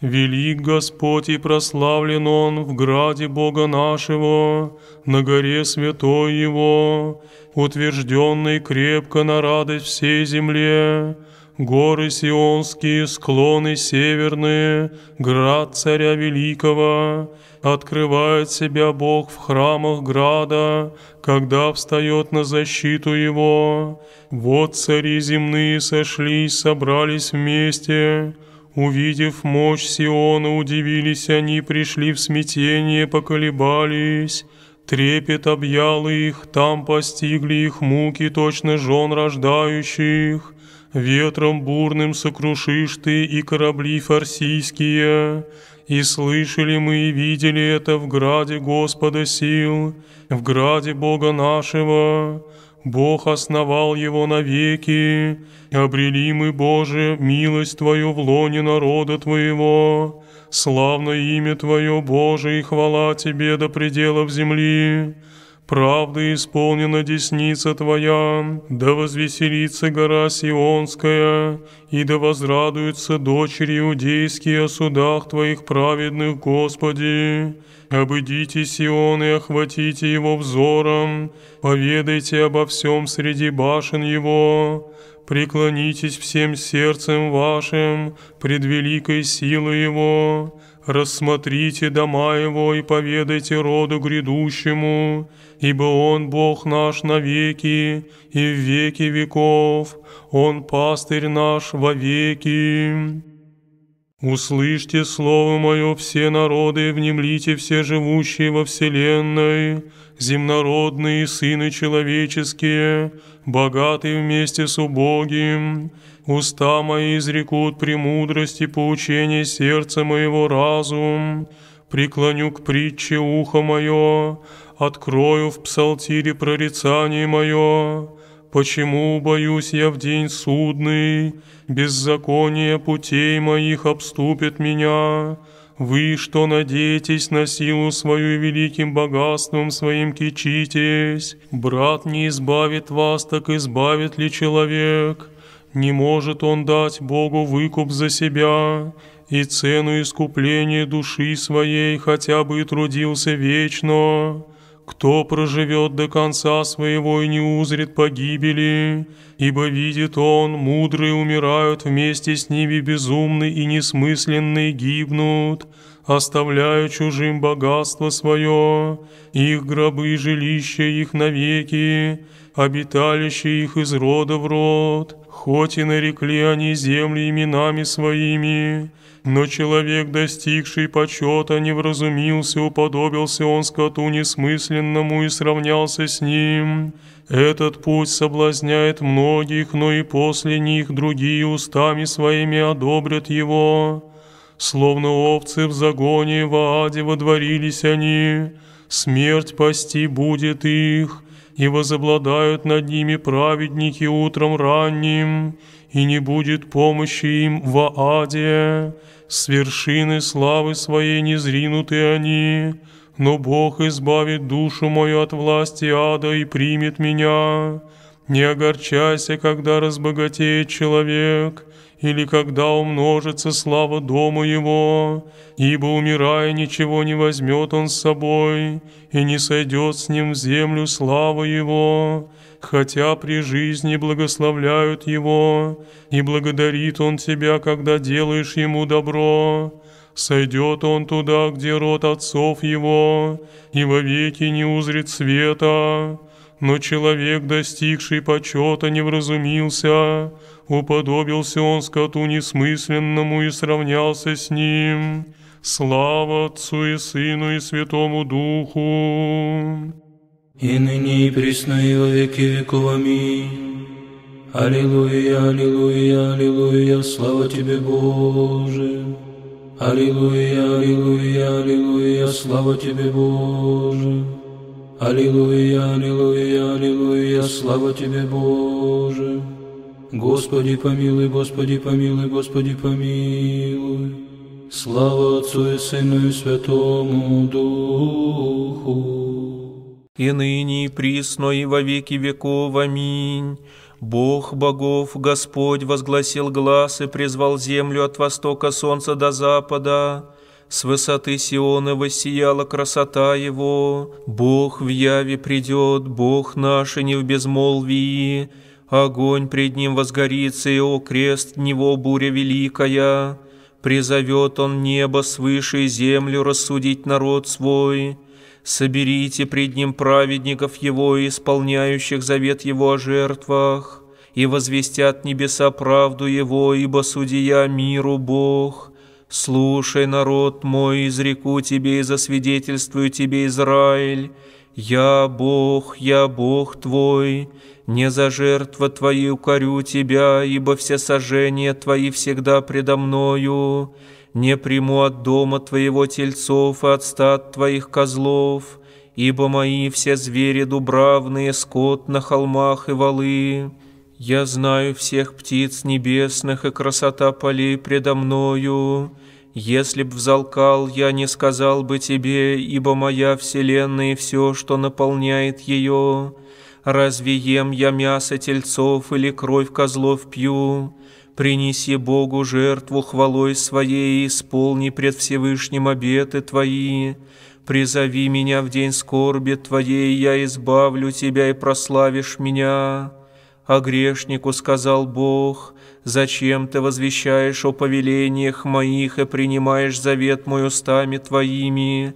Велик Господь и прославлен Он в граде Бога нашего, на горе святой Его, утвержденный крепко на радость всей земле, горы сионские, склоны северные, град царя великого, открывает себя Бог в храмах града, когда встает на защиту его. Вот цари земные сошлись, собрались вместе, Увидев мощь Сиона, удивились они, пришли в смятение, поколебались. Трепет объял их, там постигли их муки, точно жен рождающих. Ветром бурным сокрушишь ты и корабли фарсийские. И слышали мы и видели это в граде Господа сил, в граде Бога нашего. Бог основал его навеки. Обрели мы, Боже, милость Твою в лоне народа Твоего. Славно имя Твое, Боже, и хвала Тебе до пределов земли. Правда исполнена десница Твоя, да возвеселится гора Сионская, и да возрадуются дочери иудейские о судах Твоих праведных, Господи. Обыдите Сион и охватите его взором, поведайте обо всем среди башен его, преклонитесь всем сердцем вашим пред великой силой его, рассмотрите дома его и поведайте роду грядущему, ибо он Бог наш навеки и в веки веков, он пастырь наш вовеки». «Услышьте слово мое все народы, внемлите все живущие во вселенной, земнородные сыны человеческие, богатые вместе с убогим. Уста мои изрекут премудрости поучения сердца моего разум, преклоню к притче ухо мое, открою в псалтире прорицание мое». Почему боюсь я в день судный? Беззаконие путей моих обступит меня. Вы, что надеетесь на силу свою и великим богатством своим кичитесь? Брат не избавит вас, так избавит ли человек? Не может он дать Богу выкуп за себя и цену искупления души своей, хотя бы и трудился вечно. Кто проживет до конца своего и не узрит погибели, ибо видит он, мудрые умирают вместе с ними, безумные и несмысленные гибнут, оставляя чужим богатство свое, их гробы и жилища их навеки, обиталище их из рода в род, хоть и нарекли они земли именами своими, но человек, достигший почета, не вразумился, уподобился он скоту несмысленному и сравнялся с ним. Этот путь соблазняет многих, но и после них другие устами своими одобрят его. Словно овцы в загоне в аде водворились они, смерть пасти будет их, и возобладают над ними праведники утром ранним, и не будет помощи им в Ааде. С вершины славы своей не зринуты они, но Бог избавит душу мою от власти ада и примет меня. Не огорчайся, когда разбогатеет человек, или когда умножится слава дому его, ибо, умирая, ничего не возьмет он с собой, и не сойдет с ним в землю слава его хотя при жизни благословляют его, и благодарит он тебя, когда делаешь ему добро. Сойдет он туда, где род отцов его, и вовеки не узрит света. Но человек, достигший почета, не вразумился, уподобился он скоту несмысленному и сравнялся с ним. Слава Отцу и Сыну и Святому Духу! и ныне и пресно и во веки веков. Аминь. Аллилуйя, аллилуйя, аллилуйя, слава Тебе, Боже. Аллилуйя, аллилуйя, аллилуйя, слава Тебе, Боже. Аллилуйя, аллилуйя, аллилуйя, слава Тебе, Боже. Господи, помилуй, Господи, помилуй, Господи, помилуй. Слава Отцу и Сыну и Святому Духу и ныне и присно и во веки веков. Аминь. Бог богов, Господь возгласил глаз и призвал землю от востока солнца до запада. С высоты Сиона воссияла красота Его. Бог в яве придет, Бог наш и не в безмолвии. Огонь пред Ним возгорится, и о крест Него буря великая. Призовет Он небо свыше и землю рассудить народ свой соберите пред ним праведников его и исполняющих завет его о жертвах, и возвестят небеса правду его, ибо судья миру Бог. Слушай, народ мой, изреку тебе и засвидетельствую тебе, Израиль, «Я Бог, я Бог твой, не за жертва твою укорю тебя, ибо все сожжения твои всегда предо мною, не приму от дома твоего тельцов и от стад твоих козлов, ибо мои все звери дубравные, скот на холмах и валы. Я знаю всех птиц небесных, и красота полей предо мною. Если б взалкал, я не сказал бы тебе, ибо моя вселенная и все, что наполняет ее. Разве ем я мясо тельцов или кровь козлов пью?» Принеси Богу жертву хвалой своей, исполни пред Всевышним обеты твои. Призови меня в день скорби твоей, я избавлю тебя и прославишь меня». А грешнику сказал Бог, «Зачем ты возвещаешь о повелениях моих и принимаешь завет мой устами твоими?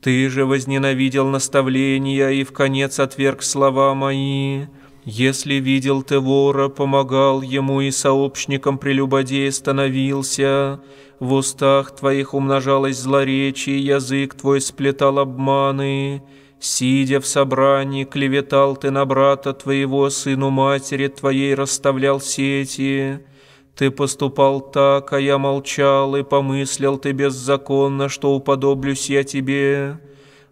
Ты же возненавидел наставления и в конец отверг слова мои». Если видел ты вора, помогал ему и сообщником прелюбодея становился, в устах твоих умножалось злоречие, язык твой сплетал обманы, Сидя в собрании, клеветал ты на брата твоего, сыну матери твоей расставлял сети. Ты поступал так, а я молчал, и помыслил ты беззаконно, что уподоблюсь я тебе.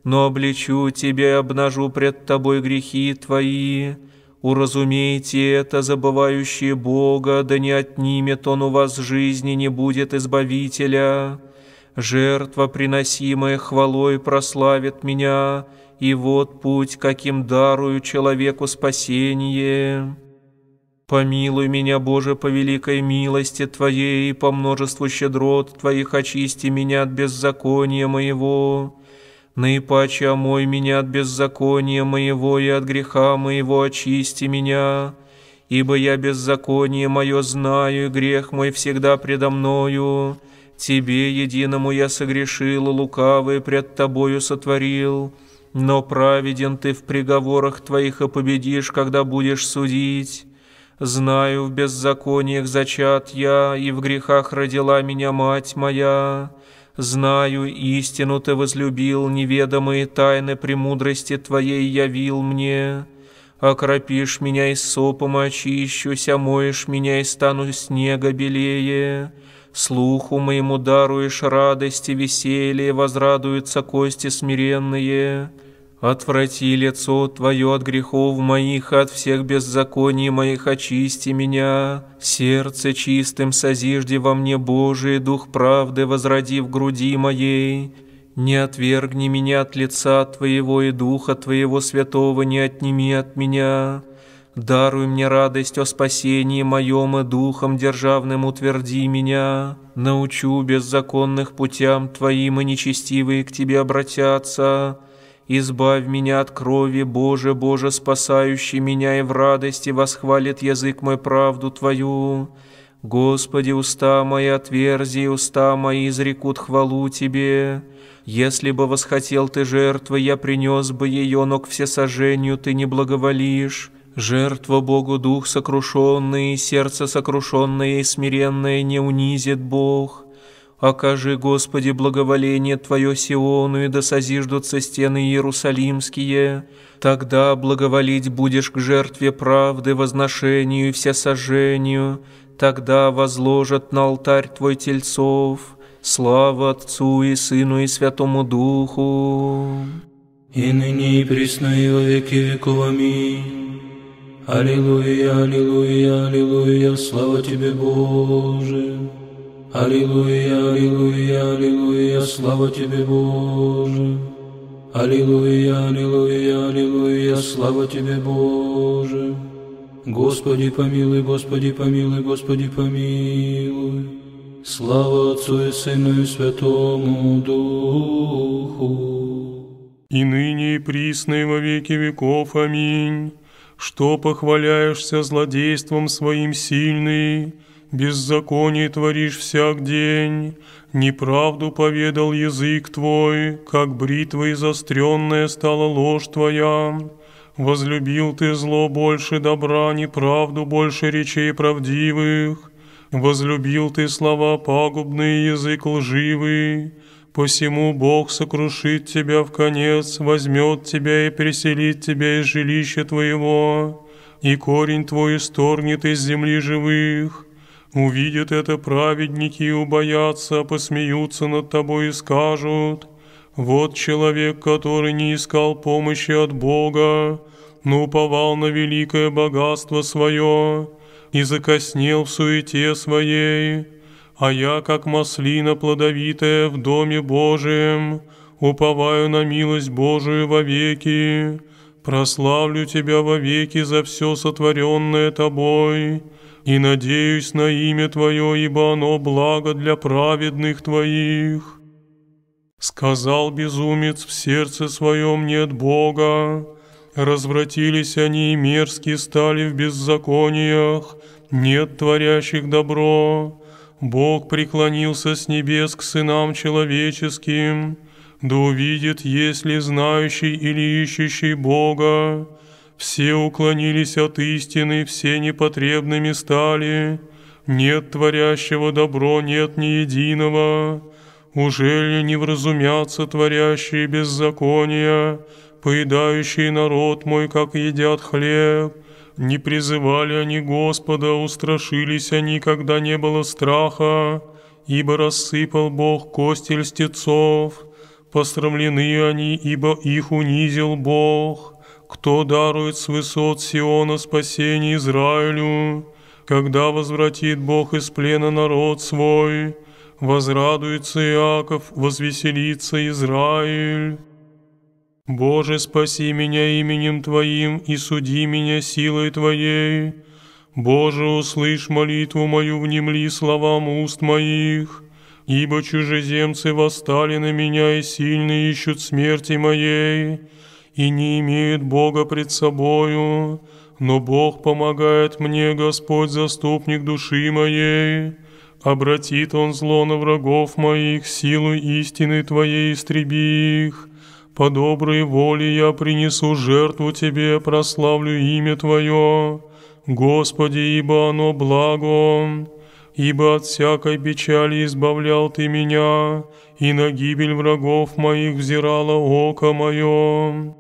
Но обличу тебя и обнажу пред тобой грехи твои, Уразумейте это, забывающие Бога, да не отнимет Он у вас жизни, не будет избавителя. Жертва, приносимая хвалой, прославит меня, и вот путь, каким дарую человеку спасение. Помилуй меня, Боже, по великой милости Твоей, и по множеству щедрот Твоих очисти меня от беззакония моего» наипаче омой меня от беззакония моего и от греха моего очисти меня, ибо я беззаконие мое знаю, и грех мой всегда предо мною. Тебе единому я согрешил, лукавый пред тобою сотворил, но праведен ты в приговорах твоих и победишь, когда будешь судить». Знаю, в беззакониях зачат я, и в грехах родила меня мать моя знаю истину Ты возлюбил, неведомые тайны премудрости Твоей явил мне. Окропишь меня и сопом очищусь, омоешь меня и стану снега белее. Слуху моему даруешь радость и веселье, возрадуются кости смиренные». Отврати лицо Твое от грехов моих, от всех беззаконий моих очисти меня. Сердце чистым созижди во мне, Божий, Дух правды возроди в груди моей. Не отвергни меня от лица Твоего и Духа Твоего Святого не отними от меня. Даруй мне радость о спасении моем и духом державным утверди меня. Научу беззаконных путям Твоим и нечестивые к Тебе обратятся. Избавь меня от крови, Боже, Боже, спасающий меня, и в радости восхвалит язык мой правду Твою. Господи, уста мои отверзи, уста мои изрекут хвалу Тебе. Если бы восхотел Ты жертвы, я принес бы ее, но к всесожжению Ты не благоволишь. Жертва Богу дух сокрушенный, сердце сокрушенное и смиренное не унизит Бог. Окажи, Господи, благоволение Твое Сиону, и да созиждутся стены Иерусалимские. Тогда благоволить будешь к жертве правды, возношению и всесожжению. Тогда возложат на алтарь Твой тельцов. Слава Отцу и Сыну и Святому Духу. И ныне и пресно и во веки веков. Аминь. Аллилуйя, аллилуйя, аллилуйя, слава Тебе, Боже. Аллилуйя, аллилуйя, аллилуйя, слава Тебе, Боже. Аллилуйя, аллилуйя, аллилуйя, слава Тебе, Боже. Господи, помилуй, Господи, помилуй, Господи, помилуй. Слава Отцу и Сыну и Святому Духу. И ныне и присно и во веки веков. Аминь. Что похваляешься злодейством своим сильный, беззаконие творишь всяк день, неправду поведал язык твой, как бритва изостренная стала ложь твоя. Возлюбил ты зло больше добра, неправду больше речей правдивых. Возлюбил ты слова пагубные, язык лживый. Посему Бог сокрушит тебя в конец, возьмет тебя и переселит тебя из жилища твоего, и корень твой исторгнет из земли живых, Увидят это праведники и убоятся, посмеются над тобой и скажут, «Вот человек, который не искал помощи от Бога, но уповал на великое богатство свое и закоснел в суете своей, а я, как маслина плодовитая в Доме Божием, уповаю на милость Божию вовеки, прославлю Тебя вовеки за все сотворенное Тобой» и надеюсь на имя Твое, ибо оно благо для праведных Твоих. Сказал безумец в сердце своем нет Бога, развратились они и мерзкие стали в беззакониях, нет творящих добро. Бог преклонился с небес к сынам человеческим, да увидит, есть ли знающий или ищущий Бога, все уклонились от истины, все непотребными стали. Нет творящего добро, нет ни единого. Уже ли не вразумятся творящие беззакония, поедающие народ мой, как едят хлеб? Не призывали они Господа, устрашились они, когда не было страха, ибо рассыпал Бог кости льстецов, посрамлены они, ибо их унизил Бог кто дарует с высот Сиона спасение Израилю, когда возвратит Бог из плена народ свой, возрадуется Иаков, возвеселится Израиль. Боже, спаси меня именем Твоим и суди меня силой Твоей. Боже, услышь молитву мою, внемли словам уст моих, ибо чужеземцы восстали на меня и сильно ищут смерти моей и не имеет Бога пред собою, но Бог помогает мне, Господь, заступник души моей. Обратит Он зло на врагов моих, силу истины Твоей истреби их. По доброй воле я принесу жертву Тебе, прославлю имя Твое. Господи, ибо оно благо, ибо от всякой печали избавлял Ты меня, и на гибель врагов моих взирало око мое.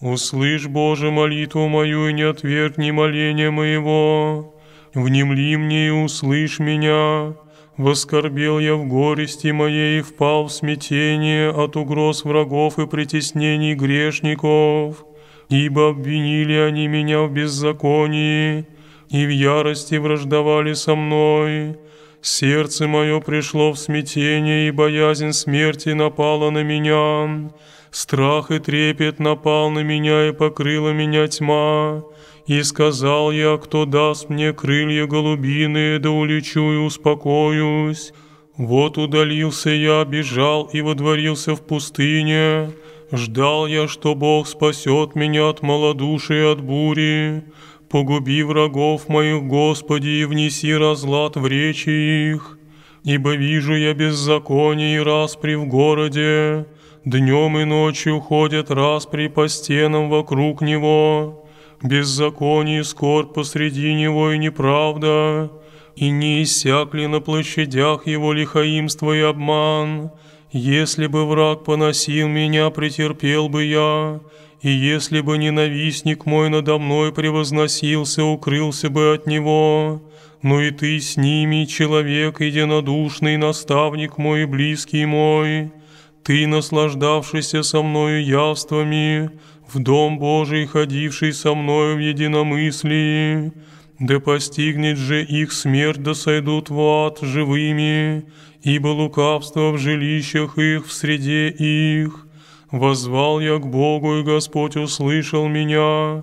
«Услышь, Боже, молитву мою, и не отвергни моления моего. Внемли мне и услышь меня. Воскорбел я в горести моей и впал в смятение от угроз врагов и притеснений грешников. Ибо обвинили они меня в беззаконии, и в ярости враждовали со мной» Сердце мое пришло в смятение, и боязнь смерти напала на меня. Страх и трепет напал на меня, и покрыла меня тьма. И сказал я, кто даст мне крылья голубины, да улечу и успокоюсь. Вот удалился я, бежал и водворился в пустыне. Ждал я, что Бог спасет меня от малодушия и от бури. Погуби врагов моих, Господи, и внеси разлад в речи их, ибо вижу я беззаконие и распри в городе, днем и ночью ходят распри по стенам вокруг него, беззаконие скорбь посреди него и неправда, и не иссякли на площадях его лихаимство и обман, если бы враг поносил меня, претерпел бы я, и если бы ненавистник мой надо мной превозносился, укрылся бы от него. Но ну и ты с ними, человек, единодушный, наставник мой близкий мой, ты, наслаждавшийся со мною явствами, в дом Божий, ходивший со мною в единомыслии, да постигнет же их смерть, да сойдут в ад живыми, ибо лукавство в жилищах их, в среде их, Возвал я к Богу, и Господь услышал меня.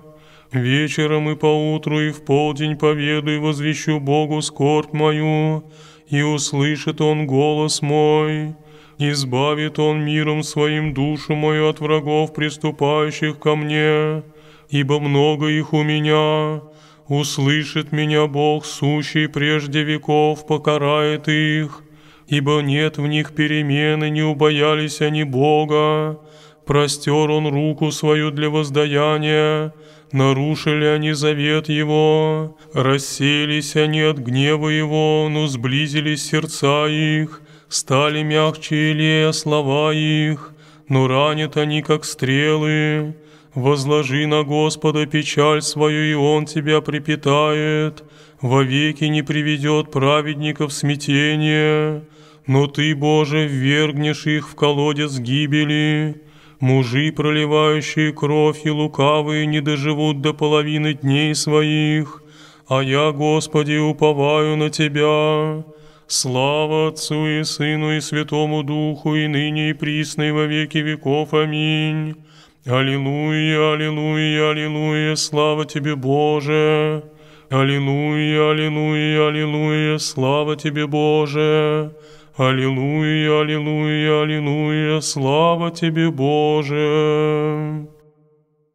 Вечером и поутру и в полдень поведу и возвещу Богу скорбь мою, и услышит Он голос мой. Избавит Он миром своим душу мою от врагов, приступающих ко мне, ибо много их у меня. Услышит меня Бог, сущий прежде веков, покарает их, ибо нет в них перемены, не убоялись они Бога. Простер он руку свою для воздаяния, нарушили они завет его, расселись они от гнева его, но сблизились сердца их, стали мягче Илея слова их, но ранят они, как стрелы. Возложи на Господа печаль свою, и Он тебя припитает, вовеки не приведет праведников смятения, но Ты, Боже, ввергнешь их в колодец гибели, мужи, проливающие кровь и лукавые, не доживут до половины дней своих, а я, Господи, уповаю на Тебя. Слава Отцу и Сыну и Святому Духу, и ныне и присно, и во веки веков. Аминь. Аллилуйя, аллилуйя, аллилуйя, слава Тебе, Боже. Аллилуйя, аллилуйя, аллилуйя, слава Тебе, Боже. Аллилуйя, аллилуйя, аллилуйя, слава тебе, Боже!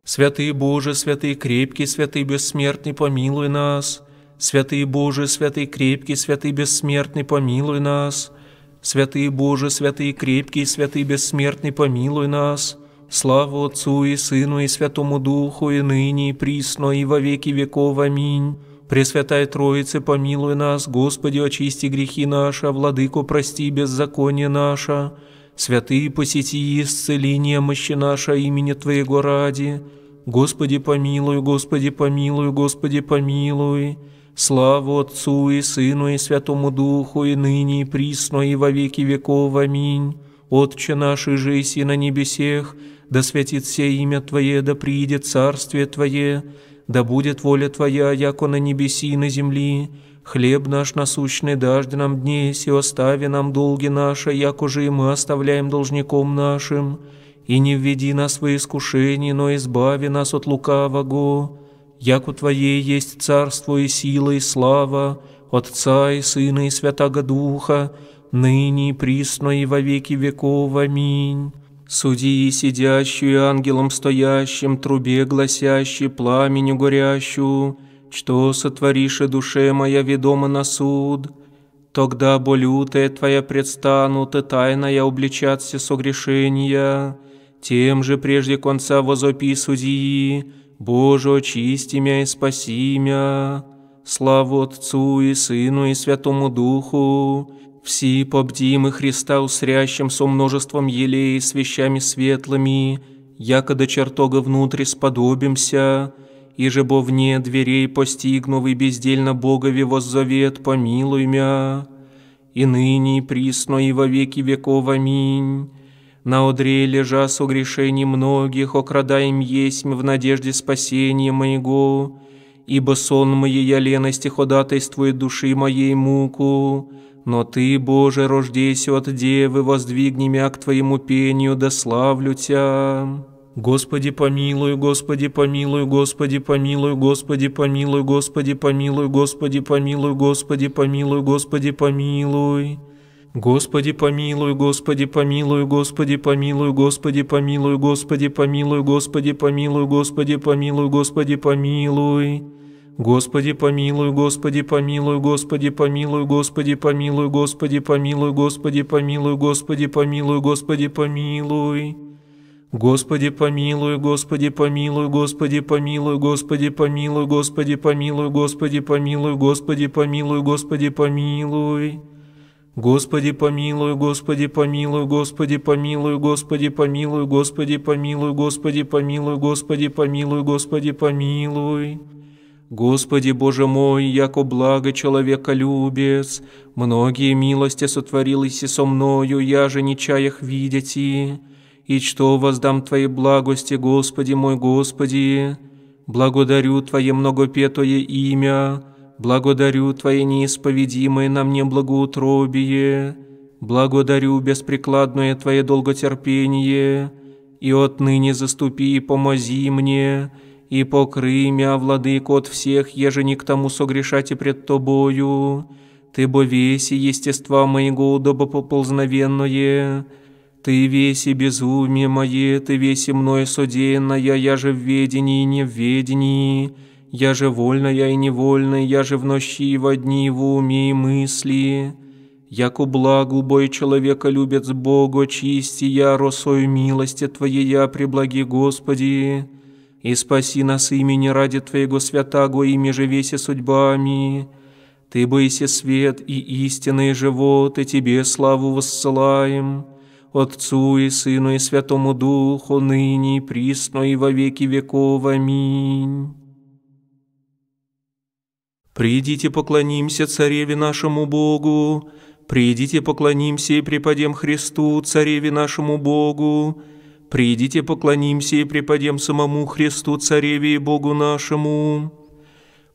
Святый Боже, святый крепкий, святый бессмертный, помилуй нас. Святый Боже, святый крепкий, святый бессмертный, помилуй нас. Святый Боже, святый крепкий, святый бессмертный, помилуй нас. Слава Отцу и Сыну и Святому Духу, и ныне, и присно, и во веки веков. Аминь. Пресвятая Троица, помилуй нас, Господи, очисти грехи наши, а Владыку, прости беззаконие наше, святые посети исцеление мощи наша имени Твоего ради. Господи, помилуй, Господи, помилуй, Господи, помилуй. Славу Отцу и Сыну и Святому Духу, и ныне, и присно, и во веки веков. Аминь. Отче наш, и жиси на небесех, да святит все имя Твое, да приидет Царствие Твое, да будет воля Твоя, яко на небеси и на земли. Хлеб наш насущный дажды нам днесь, и остави нам долги наши, яко же и мы оставляем должником нашим. И не введи нас во искушение, но избави нас от лукавого. Яко Твоей есть царство и сила и слава, Отца и Сына и Святаго Духа, ныне и присно и во веки веков. Аминь. Суди сидящую ангелом стоящим, трубе гласящий, пламеню горящую, что сотворишь душе моя ведома на суд. Тогда болютая твоя предстанут, и тайная обличат все согрешения. Тем же прежде конца возопи судьи, Боже, очисти мя и спаси мя. Славу Отцу и Сыну и Святому Духу, все побдимы Христа усрящим со множеством елей с вещами светлыми, яко чертога внутрь сподобимся, и же бо вне дверей постигнув и бездельно Богови воззовет, помилуй мя, и ныне и присно и во веки веков аминь. На одре лежа со грешений многих, окрадаем есть в надежде спасения моего, ибо сон моей я лености ходатайствует души моей муку, но Ты, Боже, рождейся от Девы, воздвигни мя к Твоему пению, да славлю Тя». Господи помилуй, Господи помилуй, Господи помилуй, Господи помилуй, Господи помилуй, Господи помилуй, Господи помилуй, Господи помилуй. Господи помилуй, Господи помилуй, Господи помилуй, Господи помилуй, Господи помилуй, Господи помилуй, Господи помилуй, Господи помилуй. Господи помилуй, Господи помилуй, Господи помилуй, Господи помилуй, Господи помилуй, Господи помилуй, Господи помилуй, Господи помилуй. Господи помилуй, Господи помилуй, Господи помилуй, Господи помилуй, Господи помилуй, Господи помилуй, Господи помилуй, Господи помилуй. Господи помилуй, Господи помилуй, Господи помилуй, Господи помилуй, Господи помилуй, Господи помилуй, Господи помилуй, Господи помилуй. Господи Господи помилуй, помилуй, Господи Боже мой, яко благо человека любец, многие милости сотворились и со мною, я же не чаях видеть и, что воздам Твоей благости, Господи мой Господи, благодарю Твое многопетое имя, благодарю Твое неисповедимое на мне благоутробие, благодарю беспрекладное Твое долготерпение, и отныне заступи и помози мне, и покрый мя, владык, от всех, ежели к тому и пред тобою. Ты бо веси естества моего удобо поползновенное, ты веси безумие мое, ты веси мною содеянная, я же в ведении и не в ведении, я же вольная и невольная, я же в нощи и во дни в уме и мысли. Яко благу бой человека с Богу, чисти я росою милости Твоей, я преблаги Господи и спаси нас имени ради Твоего святаго имя живеси судьбами. Ты быси свет и истинный живот, и Тебе славу воссылаем. Отцу и Сыну и Святому Духу, ныне и присно и во веки веков. Аминь. «Придите, поклонимся Цареве нашему Богу, придите, поклонимся и преподем Христу, Цареве нашему Богу, Придите, поклонимся и преподем самому Христу Цареве и Богу нашему.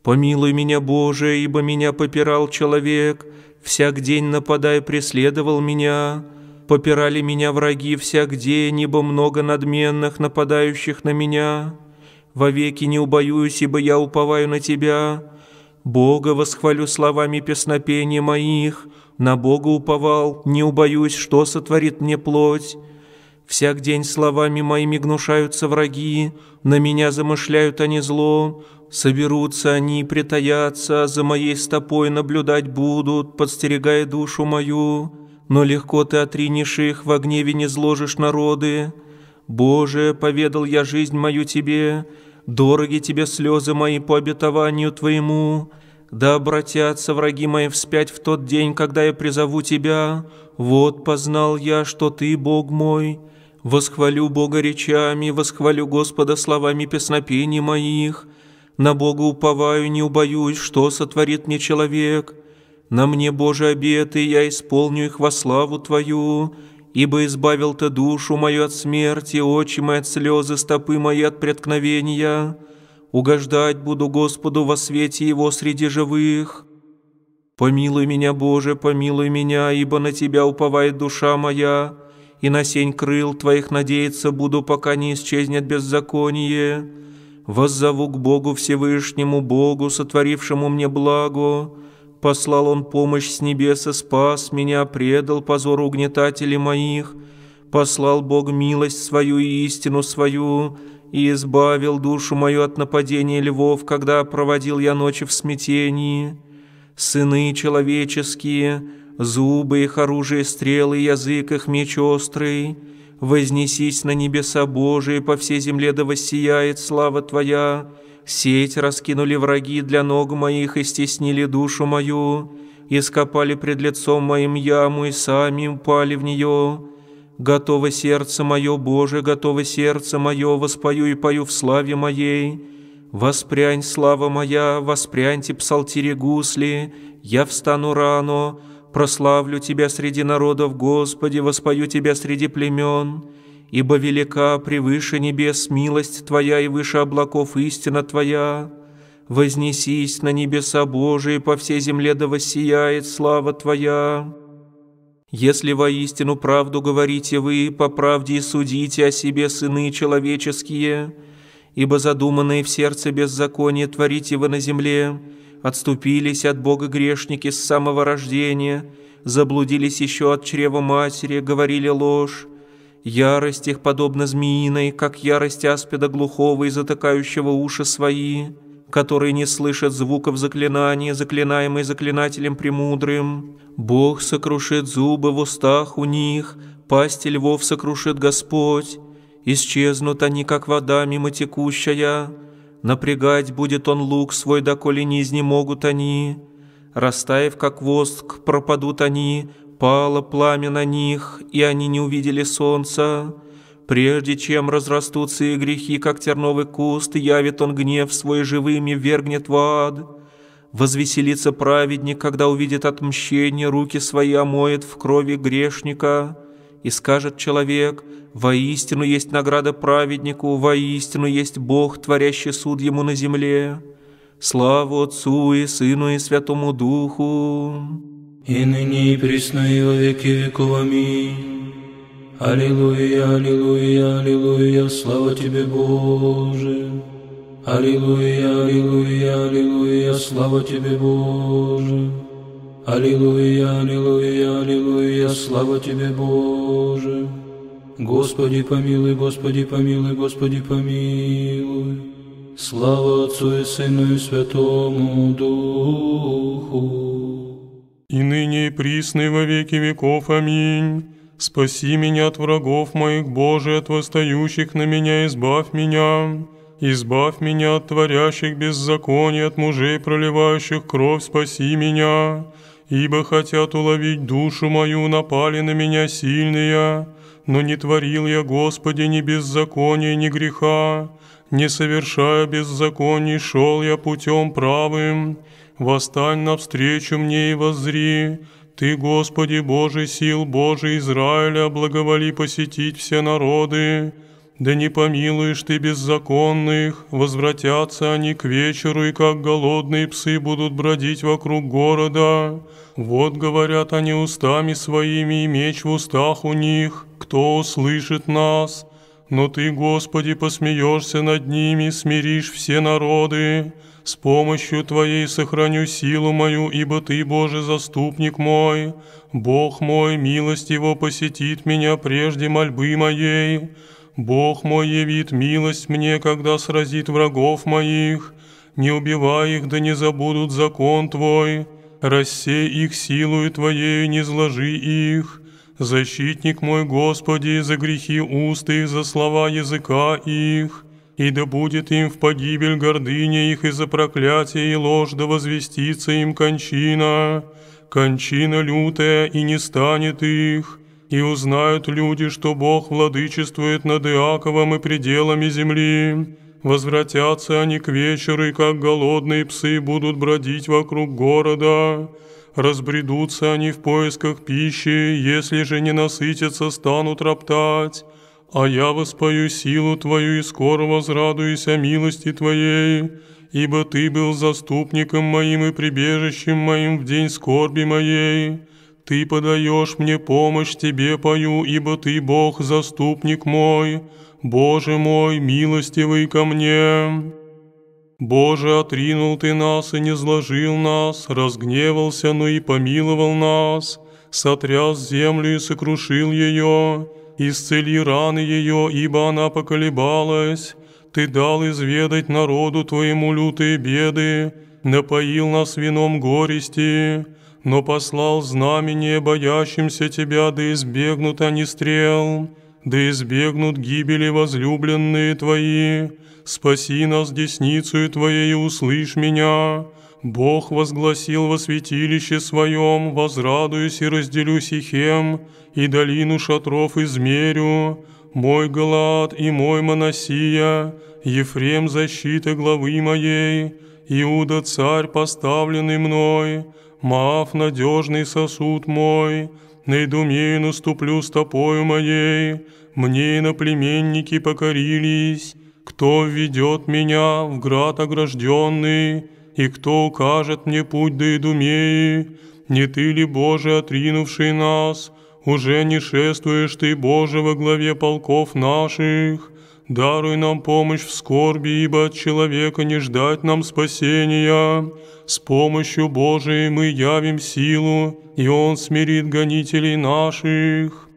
Помилуй меня, Боже, ибо меня попирал человек, всяк день нападай преследовал меня. Попирали меня враги всяк день, ибо много надменных, нападающих на меня. Вовеки не убоюсь, ибо я уповаю на Тебя. Бога восхвалю словами песнопения моих, на Бога уповал, не убоюсь, что сотворит мне плоть. Всяк день словами моими гнушаются враги, на меня замышляют они зло. Соберутся они, притаятся, а за моей стопой наблюдать будут, подстерегая душу мою. Но легко ты отринешь их, в гневе не зложишь народы. Боже, поведал я жизнь мою тебе, дороги тебе слезы мои по обетованию твоему. Да обратятся враги мои вспять в тот день, когда я призову тебя. Вот познал я, что ты, Бог мой». Восхвалю Бога речами, восхвалю Господа словами песнопений моих. На Бога уповаю, не убоюсь, что сотворит мне человек. На мне, Боже, обеты, я исполню их во славу Твою, ибо избавил Ты душу мою от смерти, очи мои от слезы, стопы мои от преткновения. Угождать буду Господу во свете Его среди живых. Помилуй меня, Боже, помилуй меня, ибо на Тебя уповает душа моя» и на сень крыл твоих надеяться буду, пока не исчезнет беззаконие. Воззову к Богу Всевышнему, Богу, сотворившему мне благо. Послал Он помощь с небес и спас меня, предал позору угнетателей моих. Послал Бог милость свою и истину свою, и избавил душу мою от нападения львов, когда проводил я ночи в смятении. Сыны человеческие, зубы их оружие стрелы, язык их меч острый. Вознесись на небеса Божии, по всей земле да воссияет слава Твоя. Сеть раскинули враги для ног моих и стеснили душу мою, И скопали пред лицом моим яму и сами упали в нее. Готово сердце мое, Боже, готово сердце мое, воспою и пою в славе моей. Воспрянь, слава моя, воспряньте псалтири гусли, я встану рано, Прославлю Тебя среди народов, Господи, воспою Тебя среди племен, ибо велика превыше небес милость Твоя и выше облаков истина Твоя. Вознесись на небеса Божии, по всей земле да воссияет слава Твоя. Если воистину правду говорите вы, по правде и судите о себе, сыны человеческие, ибо задуманные в сердце беззаконие творите вы на земле, отступились от Бога грешники с самого рождения, заблудились еще от чрева матери, говорили ложь. Ярость их подобна змеиной, как ярость аспида глухого и затыкающего уши свои, которые не слышат звуков заклинания, заклинаемый заклинателем премудрым. Бог сокрушит зубы в устах у них, пасти львов сокрушит Господь. Исчезнут они, как вода мимо текущая, Напрягать будет он лук свой, доколе не изнемогут они. Растаев, как воск, пропадут они, пало пламя на них, и они не увидели солнца. Прежде чем разрастутся и грехи, как терновый куст, явит он гнев свой живыми, вергнет в ад. Возвеселится праведник, когда увидит отмщение, руки свои омоет в крови грешника» и скажет человек, «Воистину есть награда праведнику, воистину есть Бог, творящий суд ему на земле. Славу Отцу и Сыну и Святому Духу!» И ныне и пресно и во веки веков. Аминь. Аллилуйя, аллилуйя, аллилуйя, слава Тебе, Боже! Аллилуйя, аллилуйя, аллилуйя, слава Тебе, Боже! Аллилуйя, аллилуйя, аллилуйя, слава Тебе, Боже. Господи, помилуй, Господи, помилуй, Господи, помилуй. Слава Отцу и Сыну и Святому Духу. И ныне и присно и во веки веков. Аминь. Спаси меня от врагов моих, Боже, от восстающих на меня избавь меня. Избавь меня от творящих беззаконий, от мужей, проливающих кровь, спаси меня ибо хотят уловить душу мою, напали на меня сильные. Но не творил я, Господи, ни беззакония, ни греха, не совершая беззаконий, шел я путем правым. Восстань навстречу мне и возри, Ты, Господи, Божий сил, Божий Израиля, благоволи посетить все народы». Да не помилуешь ты беззаконных, возвратятся они к вечеру, и как голодные псы будут бродить вокруг города. Вот говорят они устами своими, и меч в устах у них, кто услышит нас. Но ты, Господи, посмеешься над ними, смиришь все народы. С помощью Твоей сохраню силу мою, ибо Ты, Боже, заступник мой. Бог мой, милость Его посетит меня прежде мольбы моей. Бог мой явит милость мне, когда сразит врагов моих. Не убивай их, да не забудут закон Твой. Рассей их силою Твоею, не зложи их. Защитник мой, Господи, за грехи уст их, за слова языка их. И да будет им в погибель гордыня их, и за проклятие и ложь, да возвестится им кончина. Кончина лютая, и не станет их и узнают люди, что Бог владычествует над Иаковом и пределами земли. Возвратятся они к вечеру, и как голодные псы будут бродить вокруг города. Разбредутся они в поисках пищи, если же не насытятся, станут роптать. А я воспою силу Твою и скоро возрадуюсь о милости Твоей, ибо Ты был заступником моим и прибежищем моим в день скорби моей». Ты подаешь мне помощь, тебе пою, ибо ты Бог, заступник мой. Боже мой, милостивый ко мне. Боже, отринул ты нас и не зложил нас, разгневался, но и помиловал нас, сотряс землю и сокрушил ее, исцели раны ее, ибо она поколебалась. Ты дал изведать народу твоему лютые беды, напоил нас вином горести, но послал знамение боящимся тебя, да избегнут они стрел, да избегнут гибели возлюбленные твои. Спаси нас десницу твоей, услышь меня. Бог возгласил во святилище своем, возрадуюсь и разделю Сихем, и долину шатров измерю. Мой Галаад и мой Моносия, Ефрем защита главы моей, Иуда царь поставленный мной, Мав надежный сосуд мой, найду мне наступлю стопою моей, мне и на племенники покорились, кто ведет меня в град огражденный, и кто укажет мне путь до Идумеи? Не ты ли, Боже, отринувший нас? Уже не шествуешь ты, Боже, во главе полков наших? Даруй нам помощь в скорби, ибо от человека не ждать нам спасения. С помощью Божией мы явим силу, и Он смирит гонителей наших.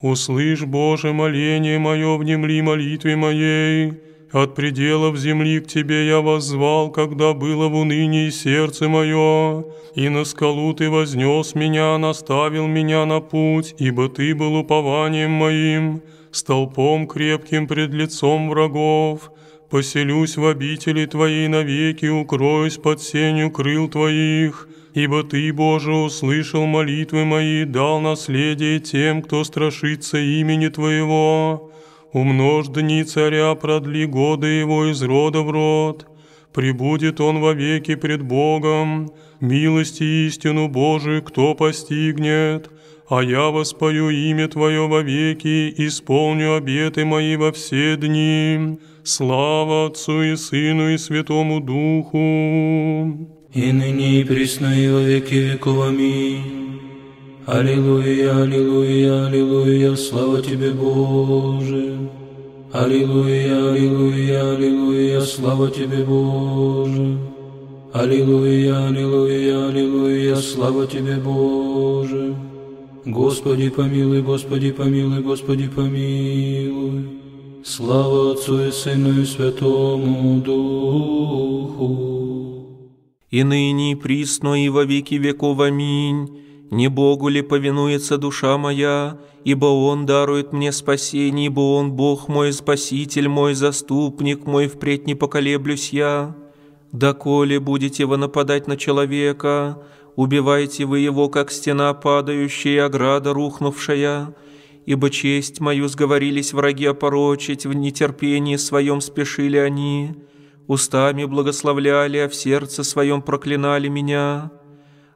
Услышь, Боже, моление мое, внемли молитве моей. От пределов земли к Тебе я воззвал, когда было в унынии сердце мое, и на скалу Ты вознес меня, наставил меня на путь, ибо Ты был упованием моим» столпом крепким пред лицом врагов. Поселюсь в обители Твоей навеки, укроюсь под сенью крыл Твоих. Ибо Ты, Боже, услышал молитвы мои, дал наследие тем, кто страшится имени Твоего. Умножь дни царя, продли годы его из рода в род. Прибудет он вовеки пред Богом. милость и истину Божию кто постигнет?» а я воспою имя Твое вовеки, исполню обеты мои во все дни. Слава Отцу и Сыну и Святому Духу! И ныне и присно и во веки веков. Аминь. Аллилуйя, аллилуйя, аллилуйя, слава Тебе, Боже! Аллилуйя, аллилуйя, аллилуйя, слава Тебе, Боже! Аллилуйя, аллилуйя, аллилуйя, слава Тебе, Боже! Господи помилуй, Господи помилуй, Господи помилуй. Слава Отцу и Сыну и Святому Духу. И ныне, и присно, и во веки веков. Аминь. Не Богу ли повинуется душа моя, ибо Он дарует мне спасение, ибо Он Бог мой, Спаситель мой, Заступник мой, впредь не поколеблюсь я. Доколе будете вы нападать на человека, убивайте вы его, как стена падающая ограда рухнувшая, ибо честь мою сговорились враги опорочить, в нетерпении своем спешили они, устами благословляли, а в сердце своем проклинали меня.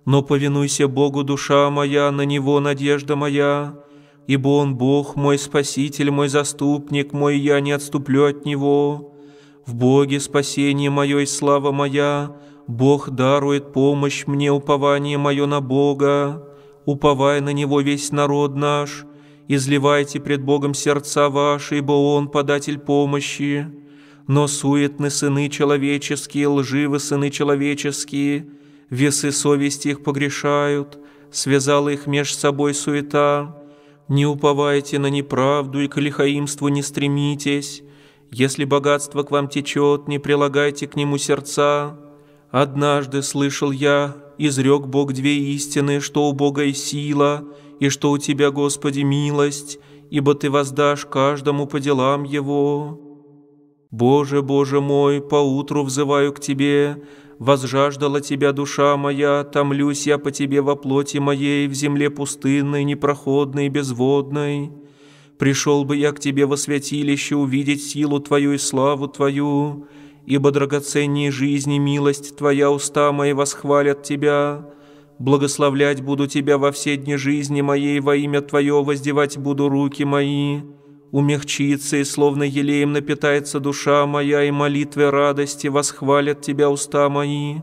Но повинуйся Богу, душа моя, на Него надежда моя, ибо Он Бог мой Спаситель, мой Заступник мой, я не отступлю от Него. В Боге спасение мое и слава моя, Бог дарует помощь мне, упование мое на Бога, уповай на Него весь народ наш, изливайте пред Богом сердца ваши, ибо Он податель помощи. Но суетны сыны человеческие, лживы сыны человеческие, весы совести их погрешают, связала их меж собой суета. Не уповайте на неправду и к лихаимству не стремитесь. Если богатство к вам течет, не прилагайте к нему сердца, «Однажды слышал я, изрек Бог две истины, что у Бога и сила, и что у Тебя, Господи, милость, ибо Ты воздашь каждому по делам его». Боже, Боже мой, поутру взываю к Тебе, возжаждала Тебя душа моя, томлюсь я по Тебе во плоти моей, в земле пустынной, непроходной, безводной. Пришел бы я к Тебе во святилище увидеть силу Твою и славу Твою, ибо драгоценнее жизни милость Твоя уста мои восхвалят Тебя. Благословлять буду Тебя во все дни жизни моей, во имя Твое воздевать буду руки мои. Умягчится и словно елеем напитается душа моя, и молитвы радости восхвалят Тебя уста мои.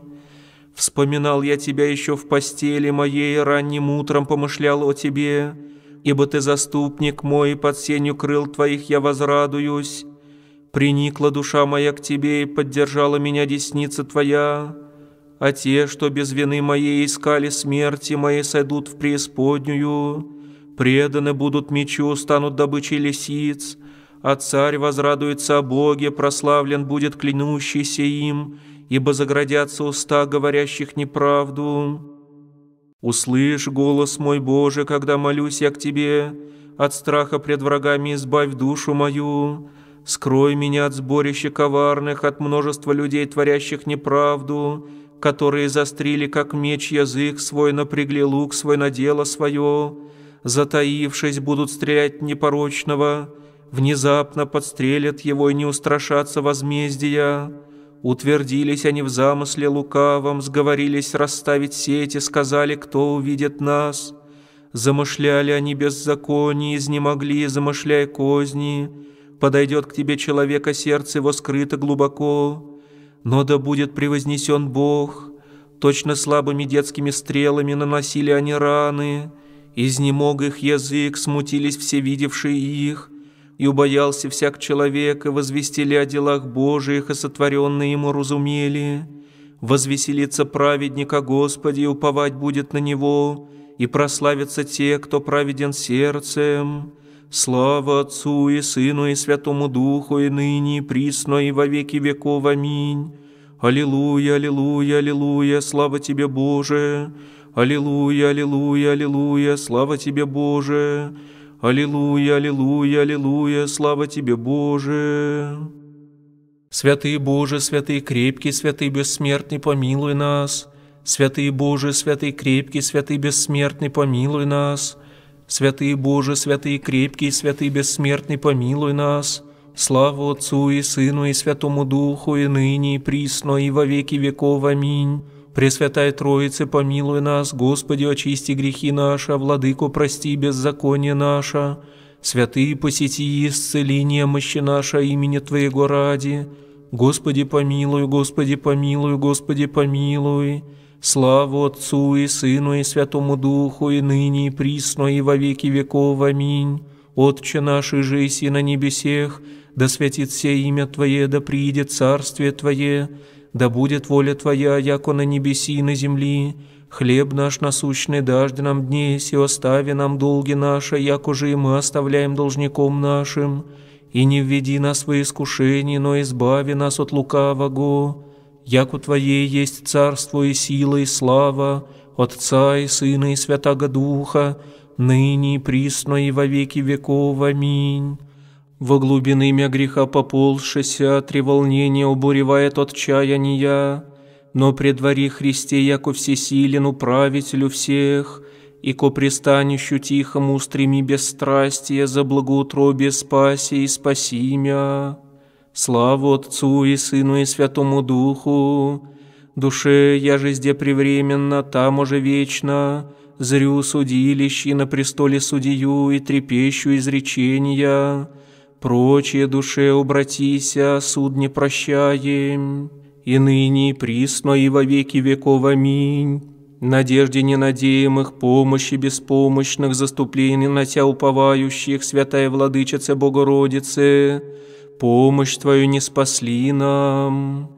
Вспоминал я Тебя еще в постели моей, ранним утром помышлял о Тебе, ибо Ты заступник мой, и под сенью крыл Твоих я возрадуюсь» приникла душа моя к тебе и поддержала меня десница твоя. А те, что без вины моей искали смерти моей, сойдут в преисподнюю. Преданы будут мечу, станут добычей лисиц. А царь возрадуется о Боге, прославлен будет клянущийся им, ибо заградятся уста говорящих неправду. Услышь голос мой, Боже, когда молюсь я к Тебе, от страха пред врагами избавь душу мою» скрой меня от сборища коварных, от множества людей, творящих неправду, которые застрили, как меч, язык свой, напрягли лук свой на дело свое, затаившись, будут стрелять непорочного, внезапно подстрелят его и не устрашатся возмездия. Утвердились они в замысле лукавом, сговорились расставить сети, сказали, кто увидит нас. Замышляли они беззаконие, изнемогли, замышляя козни, подойдет к тебе человека, сердце его скрыто глубоко, но да будет превознесен Бог. Точно слабыми детскими стрелами наносили они раны, изнемог их язык, смутились все видевшие их, и убоялся всяк человек, и возвестили о делах Божиих, и сотворенные ему разумели. Возвеселится праведник о а Господе, и уповать будет на него, и прославятся те, кто праведен сердцем». Слава Отцу и Сыну и Святому Духу, и ныне, и присно, и во веки веков. Аминь. Аллилуйя, аллилуйя, аллилуйя, слава Тебе, Боже. Аллилуйя, аллилуйя, аллилуйя, слава Тебе, Боже. Аллилуйя, аллилуйя, аллилуйя, слава Тебе, Боже. Святый Боже, святый крепкий, святый бессмертный, помилуй нас. Святый Боже, святый крепкий, святый бессмертный, помилуй нас. Святый Боже, святый крепкий, святый бессмертный, помилуй нас. Славу Отцу и Сыну и Святому Духу, и ныне, и присно, и во веки веков. Аминь. Пресвятая Троице, помилуй нас, Господи, очисти грехи наши, а Владыко, прости беззаконие наше. Святые, посети исцеление мощи наша имени Твоего ради. Господи, помилуй, Господи, помилуй, Господи, помилуй. Славу Отцу и Сыну и Святому Духу, и ныне, и присно, и во веки веков. Аминь. Отче наш, и жиси на небесех, да святит все имя Твое, да приидет царствие Твое, да будет воля Твоя, яко на небеси и на земли. Хлеб наш насущный дашь нам днесь, и остави нам долги наши, яко же и мы оставляем должником нашим. И не введи нас во искушение, но избави нас от лукавого яко твоей есть царство и сила и слава, Отца и Сына и Святаго Духа, ныне и присно и во веки веков. Аминь. Во глубины мя греха пополшися, треволнение обуревает от чаяния, но при дворе Христе яко всесилен управителю всех, и ко пристанищу тихому устреми бесстрастие за благоутробие спаси и спаси мя. Славу Отцу и Сыну и Святому Духу! Душе я же жезде превременно, там уже вечно, зрю судилище на престоле судью и трепещу изречения. Прочее душе обратися, суд не прощаем. И ныне, и присно, и во веки веков. Аминь. Надежде ненадеемых, помощи беспомощных, заступлений на Тя уповающих, Святая Владычице Богородице, помощь Твою не спасли нам.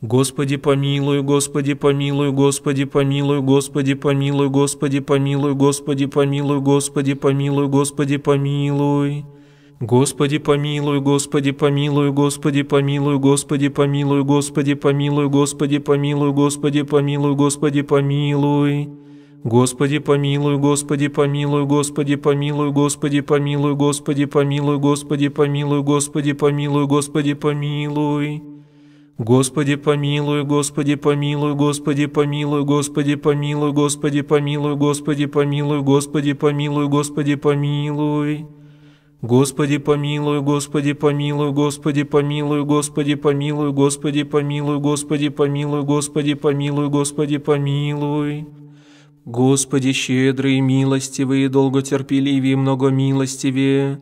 Господи помилуй, Господи помилуй, Господи помилуй, Господи помилуй, Господи помилуй, Господи помилуй, Господи помилуй, Господи помилуй. Господи помилуй, Господи помилуй, Господи помилуй, Господи помилуй, Господи помилуй, Господи помилуй, Господи помилуй, Господи помилуй. Господи помилуй, Господи помилуй, Господи помилуй, Господи помилуй, Господи помилуй, Господи помилуй, Господи помилуй, Господи помилуй. Господи помилуй, Господи помилуй, Господи помилуй, Господи помилуй, Господи помилуй, Господи помилуй, Господи помилуй, Господи помилуй. Господи помилуй, Господи помилуй, Господи помилуй, Господи помилуй, Господи помилуй, Господи помилуй, Господи помилуй, Господи помилуй. Господи, помилуй, Господи, щедрый, милостивый, долготерпеливый, многомилостивее,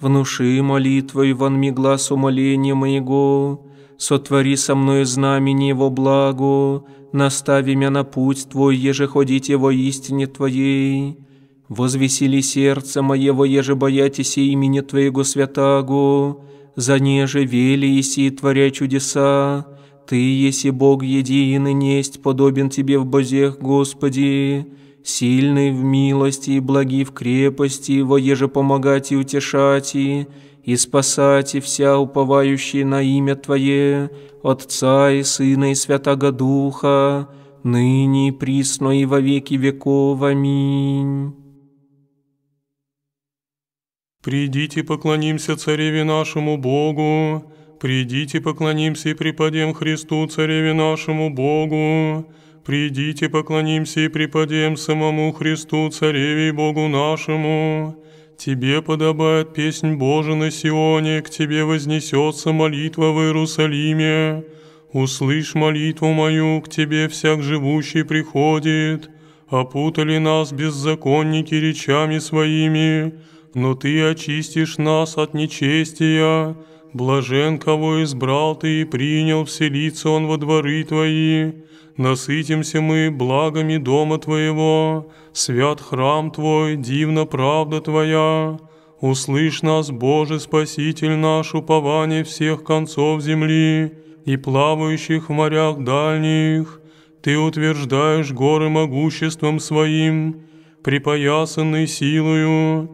внуши молитвой вон глаз умоления моего, сотвори со мною знамение во благо, настави меня на путь Твой, еже ходите во истине Твоей. Возвесели сердце моего, еже боятися имени Твоего святаго, за неже вели и творя чудеса, ты, если Бог един, и несть подобен Тебе в бозех, Господи, сильный в милости и благи в крепости, во еже помогать и утешать, и, и спасать и вся уповающие на имя Твое, Отца и Сына и Святаго Духа, ныне и присно и во веки веков. Аминь. Придите, поклонимся Цареве нашему Богу, Придите, поклонимся и преподем Христу, Цареве нашему Богу. Придите, поклонимся и преподем самому Христу, Цареве и Богу нашему. Тебе подобает песнь Божия на Сионе, к Тебе вознесется молитва в Иерусалиме. Услышь молитву мою, к Тебе всяк живущий приходит. Опутали нас беззаконники речами своими, но Ты очистишь нас от нечестия, Блажен, кого избрал ты и принял, вселиться он во дворы твои. Насытимся мы благами дома твоего, свят храм твой, дивна правда твоя. Услышь нас, Боже, Спаситель наш, упование всех концов земли и плавающих в морях дальних. Ты утверждаешь горы могуществом своим, припоясанной силою,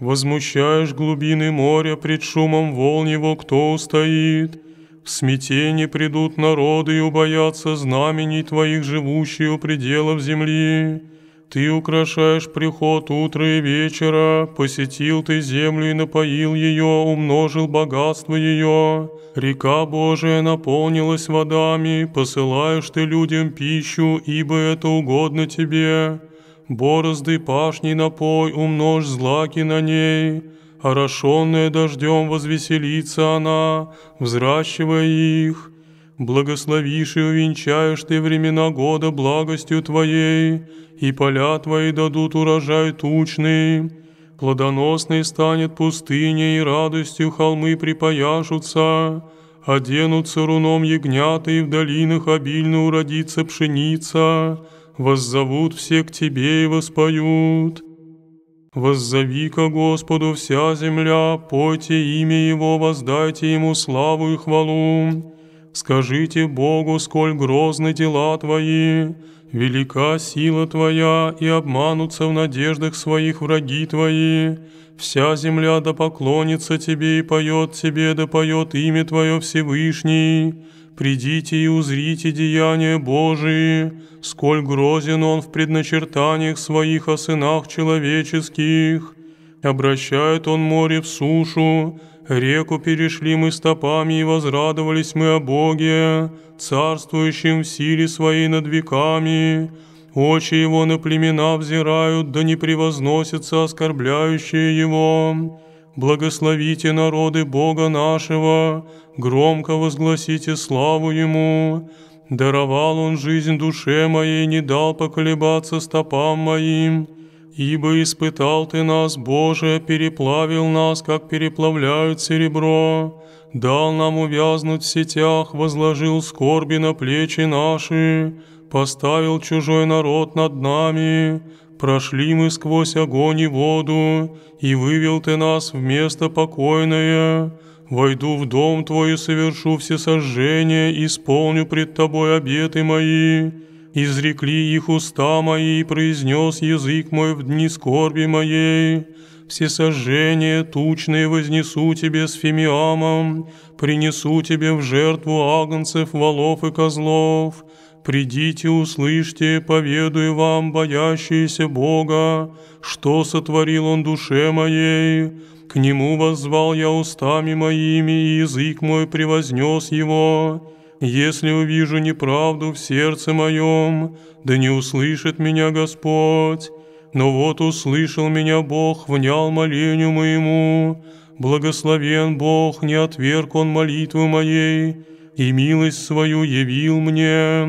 Возмущаешь глубины моря пред шумом волн его, кто устоит? В смятении придут народы и убоятся знамений твоих, живущих у пределов земли. Ты украшаешь приход утра и вечера, посетил ты землю и напоил ее, умножил богатство ее. Река Божия наполнилась водами, посылаешь ты людям пищу, ибо это угодно тебе борозды пашни напой, умножь злаки на ней, орошенная дождем возвеселится она, взращивая их. Благословишь и увенчаешь ты времена года благостью твоей, и поля твои дадут урожай тучный. плодоносной станет пустыня, и радостью холмы припояшутся, оденутся руном ягнята, и в долинах обильно уродится пшеница, воззовут все к Тебе и воспоют. Воззови ко Господу вся земля, пойте имя Его, воздайте Ему славу и хвалу. Скажите Богу, сколь грозны дела Твои, велика сила Твоя, и обманутся в надеждах своих враги Твои. Вся земля да поклонится Тебе и поет Тебе, да поет имя Твое Всевышний придите и узрите деяния Божии, сколь грозен он в предначертаниях своих о сынах человеческих. Обращает он море в сушу, реку перешли мы стопами и возрадовались мы о Боге, царствующем в силе своей над веками. Очи его на племена взирают, да не превозносятся оскорбляющие его». Благословите народы Бога нашего, громко возгласите славу Ему. Даровал Он жизнь душе моей, не дал поколебаться стопам моим. Ибо испытал Ты нас, Боже, переплавил нас, как переплавляют серебро. Дал нам увязнуть в сетях, возложил скорби на плечи наши, поставил чужой народ над нами, прошли мы сквозь огонь и воду, и вывел ты нас в место покойное. Войду в дом твой и совершу все сожжения, исполню пред тобой обеты мои. Изрекли их уста мои, и произнес язык мой в дни скорби моей. Все сожжения тучные вознесу тебе с фимиамом, принесу тебе в жертву агнцев, волов и козлов, Придите, услышьте, поведаю вам, боящиеся Бога, что сотворил Он душе моей. К Нему воззвал я устами моими, и язык мой превознес Его. Если увижу неправду в сердце моем, да не услышит меня Господь. Но вот услышал меня Бог, внял молению моему. Благословен Бог, не отверг Он молитвы моей, и милость свою явил мне.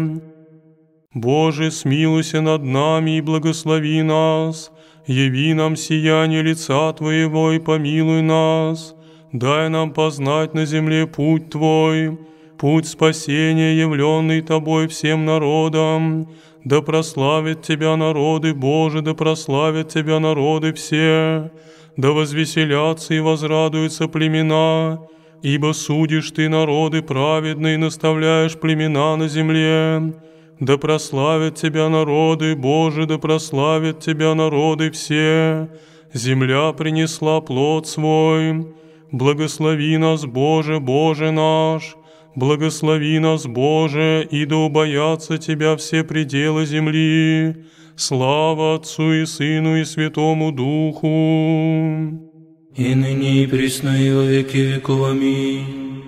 Боже, смилуйся над нами и благослови нас, яви нам сияние лица Твоего и помилуй нас, дай нам познать на земле путь Твой, путь спасения, явленный Тобой всем народам, да прославят Тебя народы, Боже, да прославят Тебя народы все, да возвеселятся и возрадуются племена, ибо судишь ты народы праведные, наставляешь племена на земле. Да прославят тебя народы, Боже, да прославят тебя народы все. Земля принесла плод свой. Благослови нас, Боже, Боже наш. Благослови нас, Боже, и да убоятся Тебя все пределы земли. Слава Отцу и Сыну и Святому Духу! и ныне и пресно и во веки веков. Аминь.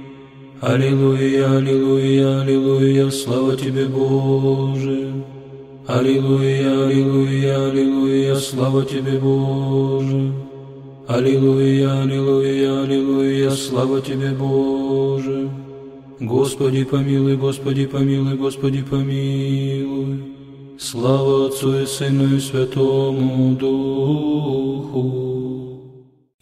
Аллилуйя, аллилуйя, аллилуйя, слава Тебе, Боже. Аллилуйя, аллилуйя, аллилуйя, слава Тебе, Боже. Аллилуйя, аллилуйя, аллилуйя, слава Тебе, Боже. Господи, помилуй, Господи, помилуй, Господи, помилуй. Слава Отцу и Сыну и Святому Духу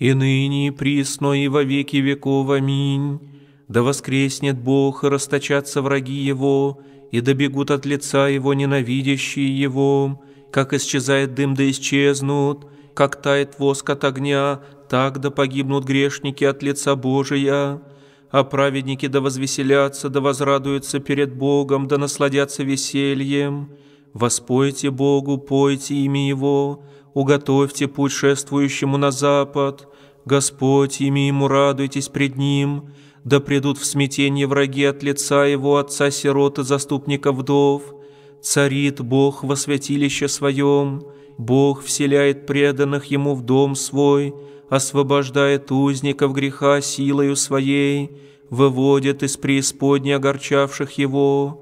и ныне, присно, и во веки веков. Аминь. Да воскреснет Бог, и расточатся враги Его, и добегут от лица Его ненавидящие Его, как исчезает дым, да исчезнут, как тает воск от огня, так да погибнут грешники от лица Божия. А праведники да возвеселятся, да возрадуются перед Богом, да насладятся весельем. Воспойте Богу, пойте имя Его, уготовьте путешествующему на запад, Господь, ими ему радуйтесь пред ним, да придут в смятение враги от лица его отца сирот заступника вдов. Царит Бог во святилище своем, Бог вселяет преданных ему в дом свой, освобождает узников греха силою своей, выводит из преисподней огорчавших его,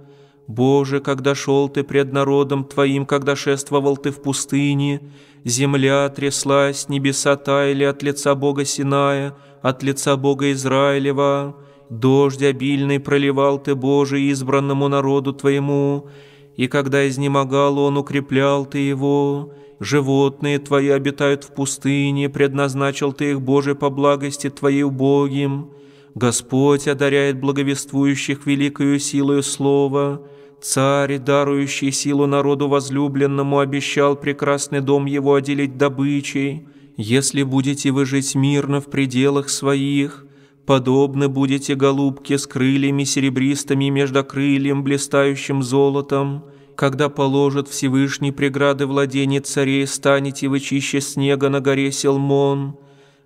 Боже, когда шел ты пред народом твоим, когда шествовал ты в пустыне, земля тряслась, небеса таяли от лица Бога Синая, от лица Бога Израилева. Дождь обильный проливал ты, Боже, избранному народу твоему, и когда изнемогал он, укреплял ты его. Животные твои обитают в пустыне, предназначил ты их, Боже, по благости твоей убогим». Господь одаряет благовествующих великою силою слова, Царь, дарующий силу народу возлюбленному, обещал прекрасный дом его отделить добычей. Если будете вы жить мирно в пределах своих, подобны будете голубке с крыльями серебристыми между междокрыльем, блистающим золотом. Когда положат Всевышний преграды владения царей, станете вы чище снега на горе Селмон.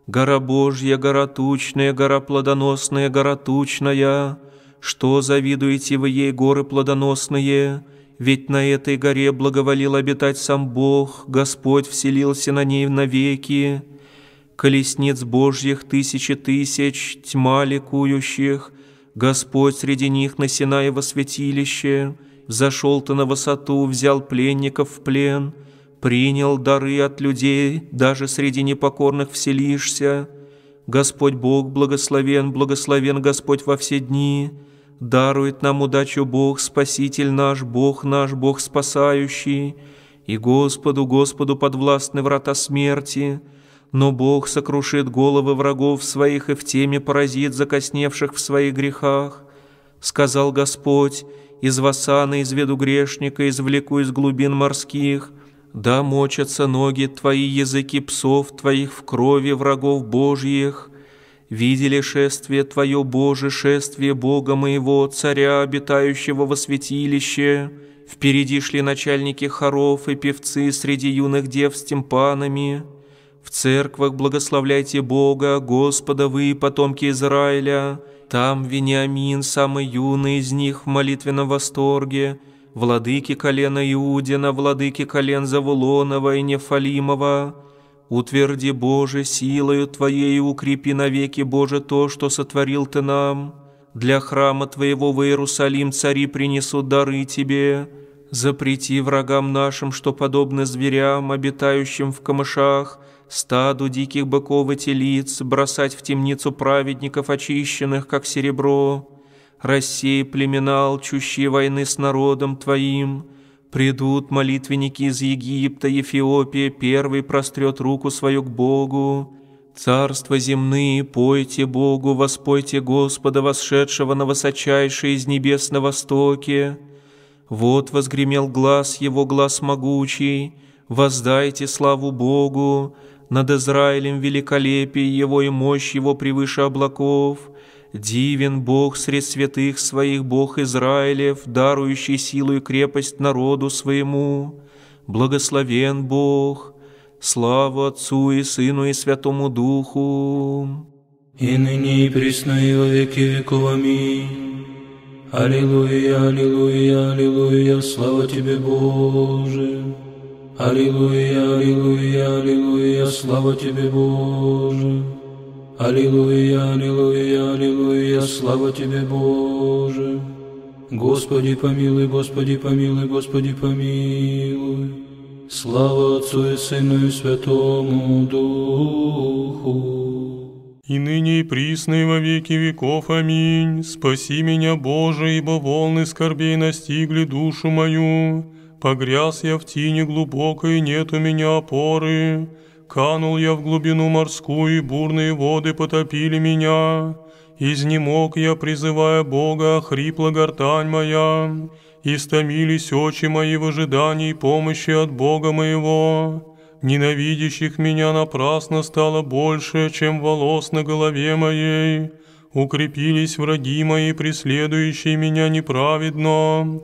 Гора Божья, гора тучная, гора плодоносная, гора тучная — что завидуете вы ей, горы плодоносные? Ведь на этой горе благоволил обитать сам Бог, Господь вселился на ней навеки. Колесниц Божьих тысячи тысяч, тьма ликующих, Господь среди них на Синаево святилище. Взошел ты на высоту, взял пленников в плен, Принял дары от людей, даже среди непокорных вселишься. Господь Бог благословен, благословен Господь во все дни, Дарует нам удачу Бог, Спаситель наш, Бог наш, Бог спасающий. И Господу, Господу подвластны врата смерти. Но Бог сокрушит головы врагов своих и в теме поразит закосневших в своих грехах. Сказал Господь, из Васана изведу грешника, извлеку из глубин морских. Да мочатся ноги твои, языки псов твоих в крови врагов Божьих. Видели шествие Твое, Боже, шествие Бога моего, Царя, обитающего во святилище. Впереди шли начальники хоров и певцы среди юных дев с тимпанами. В церквах благословляйте Бога, Господа вы, потомки Израиля. Там Вениамин, самый юный из них, в молитвенном восторге. Владыки колена Иудина, владыки колен Завулонова и Нефалимова Утверди, Боже, силою Твоей укрепи навеки, Боже, то, что сотворил Ты нам. Для храма Твоего в Иерусалим цари принесут дары Тебе. Запрети врагам нашим, что подобны зверям, обитающим в камышах, стаду диких быков и телиц, бросать в темницу праведников, очищенных, как серебро. Рассей племена, алчущие войны с народом Твоим, Придут молитвенники из Египта, Ефиопия первый прострет руку свою к Богу. Царство земные, пойте Богу, воспойте Господа, восшедшего на высочайшее из небес на востоке. Вот возгремел глаз его, глаз могучий, воздайте славу Богу, над Израилем великолепие его и мощь его превыше облаков. Дивен Бог среди святых своих, Бог Израилев, дарующий силу и крепость народу своему. Благословен Бог, слава Отцу и Сыну и Святому Духу. И ныне и пресно и во веки веков. Аминь. Аллилуйя, аллилуйя, аллилуйя, слава Тебе, Боже. Аллилуйя, аллилуйя, аллилуйя, слава Тебе, Боже. Аллилуйя, аллилуйя, аллилуйя, слава Тебе, Боже. Господи, помилуй, Господи, помилуй, Господи, помилуй. Слава Отцу и Сыну и Святому Духу. И ныне и присно и во веки веков. Аминь. Спаси меня, Боже, ибо волны скорбей настигли душу мою. Погряз я в тени глубокой, нет у меня опоры. Канул я в глубину морскую, и бурные воды потопили меня. Изнемог я, призывая Бога, хрипла гортань моя. Истомились очи мои в ожидании помощи от Бога моего. Ненавидящих меня напрасно стало больше, чем волос на голове моей. Укрепились враги мои, преследующие меня неправедно.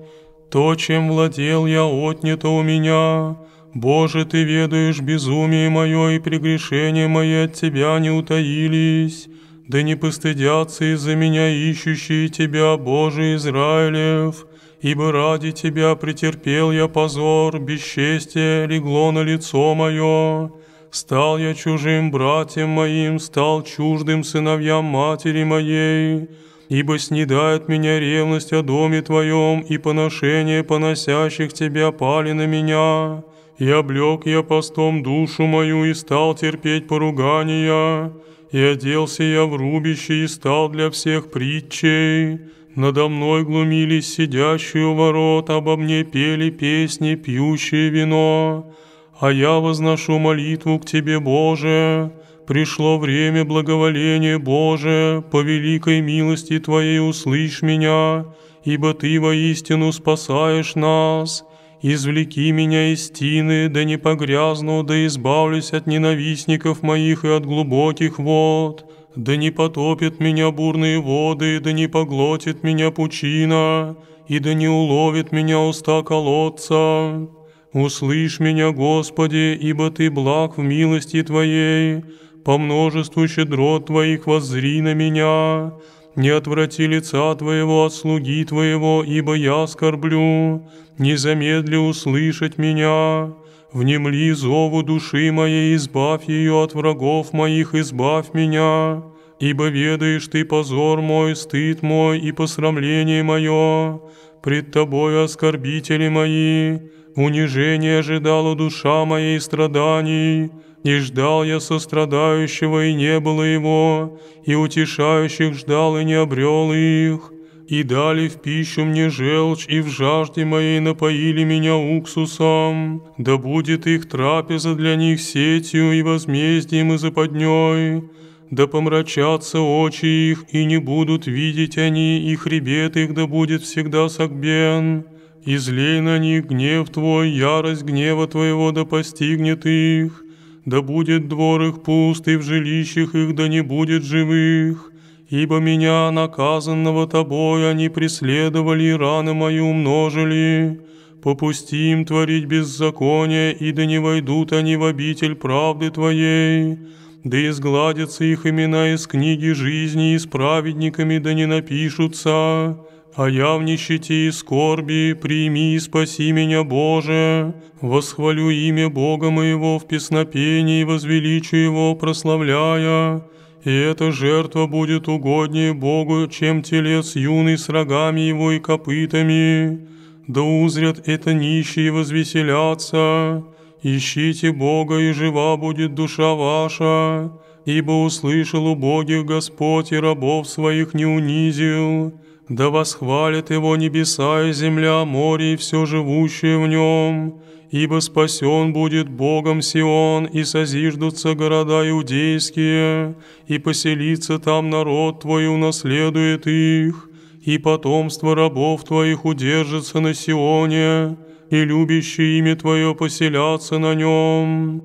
То, чем владел я, отнято у меня. Боже, Ты ведаешь безумие мое, и прегрешения мои от Тебя не утаились, да не постыдятся из-за меня ищущие Тебя, Боже Израилев, ибо ради Тебя претерпел я позор, бесчестие легло на лицо мое. Стал я чужим братьям моим, стал чуждым сыновьям матери моей, ибо снедает меня ревность о доме Твоем, и поношение поносящих Тебя пали на меня» и облег я постом душу мою, и стал терпеть поругания, и оделся я в рубище, и стал для всех притчей. Надо мной глумились сидящие у ворот, обо мне пели песни, пьющие вино. А я возношу молитву к Тебе, Боже. Пришло время благоволения, Боже, по великой милости Твоей услышь меня, ибо Ты воистину спасаешь нас». Извлеки меня из тины, да не погрязну, да избавлюсь от ненавистников моих и от глубоких вод. Да не потопят меня бурные воды, да не поглотит меня пучина, и да не уловит меня уста колодца. Услышь меня, Господи, ибо Ты благ в милости Твоей, по множеству щедрот Твоих воззри на меня, не отврати лица Твоего от слуги Твоего, ибо я скорблю, не замедли услышать меня. Внемли зову души моей, избавь ее от врагов моих, избавь меня. Ибо ведаешь Ты позор мой, стыд мой и посрамление мое, пред Тобой оскорбители мои, унижение ожидала душа моей страданий, и ждал я сострадающего, и не было его, и утешающих ждал, и не обрел их. И дали в пищу мне желчь, и в жажде моей напоили меня уксусом. Да будет их трапеза для них сетью, и возмездием, и западней. Да помрачатся очи их, и не будут видеть они, и хребет их да будет всегда сагбен. Излей на них гнев твой, ярость гнева твоего да постигнет их да будет двор их пуст, и в жилищах их да не будет живых. Ибо меня, наказанного тобой, они преследовали, и раны мои умножили. Попусти им творить беззаконие, и да не войдут они в обитель правды Твоей. Да изгладятся их имена из книги жизни, и с праведниками да не напишутся а я в нищете и скорби, прими и спаси меня, Боже. Восхвалю имя Бога моего в песнопении, возвеличу его, прославляя. И эта жертва будет угоднее Богу, чем телец юный с рогами его и копытами. Да узрят это нищие и возвеселятся. Ищите Бога, и жива будет душа ваша, ибо услышал убогих Господь и рабов своих не унизил». Да восхвалят его небеса и земля, море и все живущее в нем, ибо спасен будет Богом Сион, и созиждутся города иудейские, и поселится там народ твой, унаследует их, и потомство рабов твоих удержится на Сионе, и любящие имя твое поселятся на нем».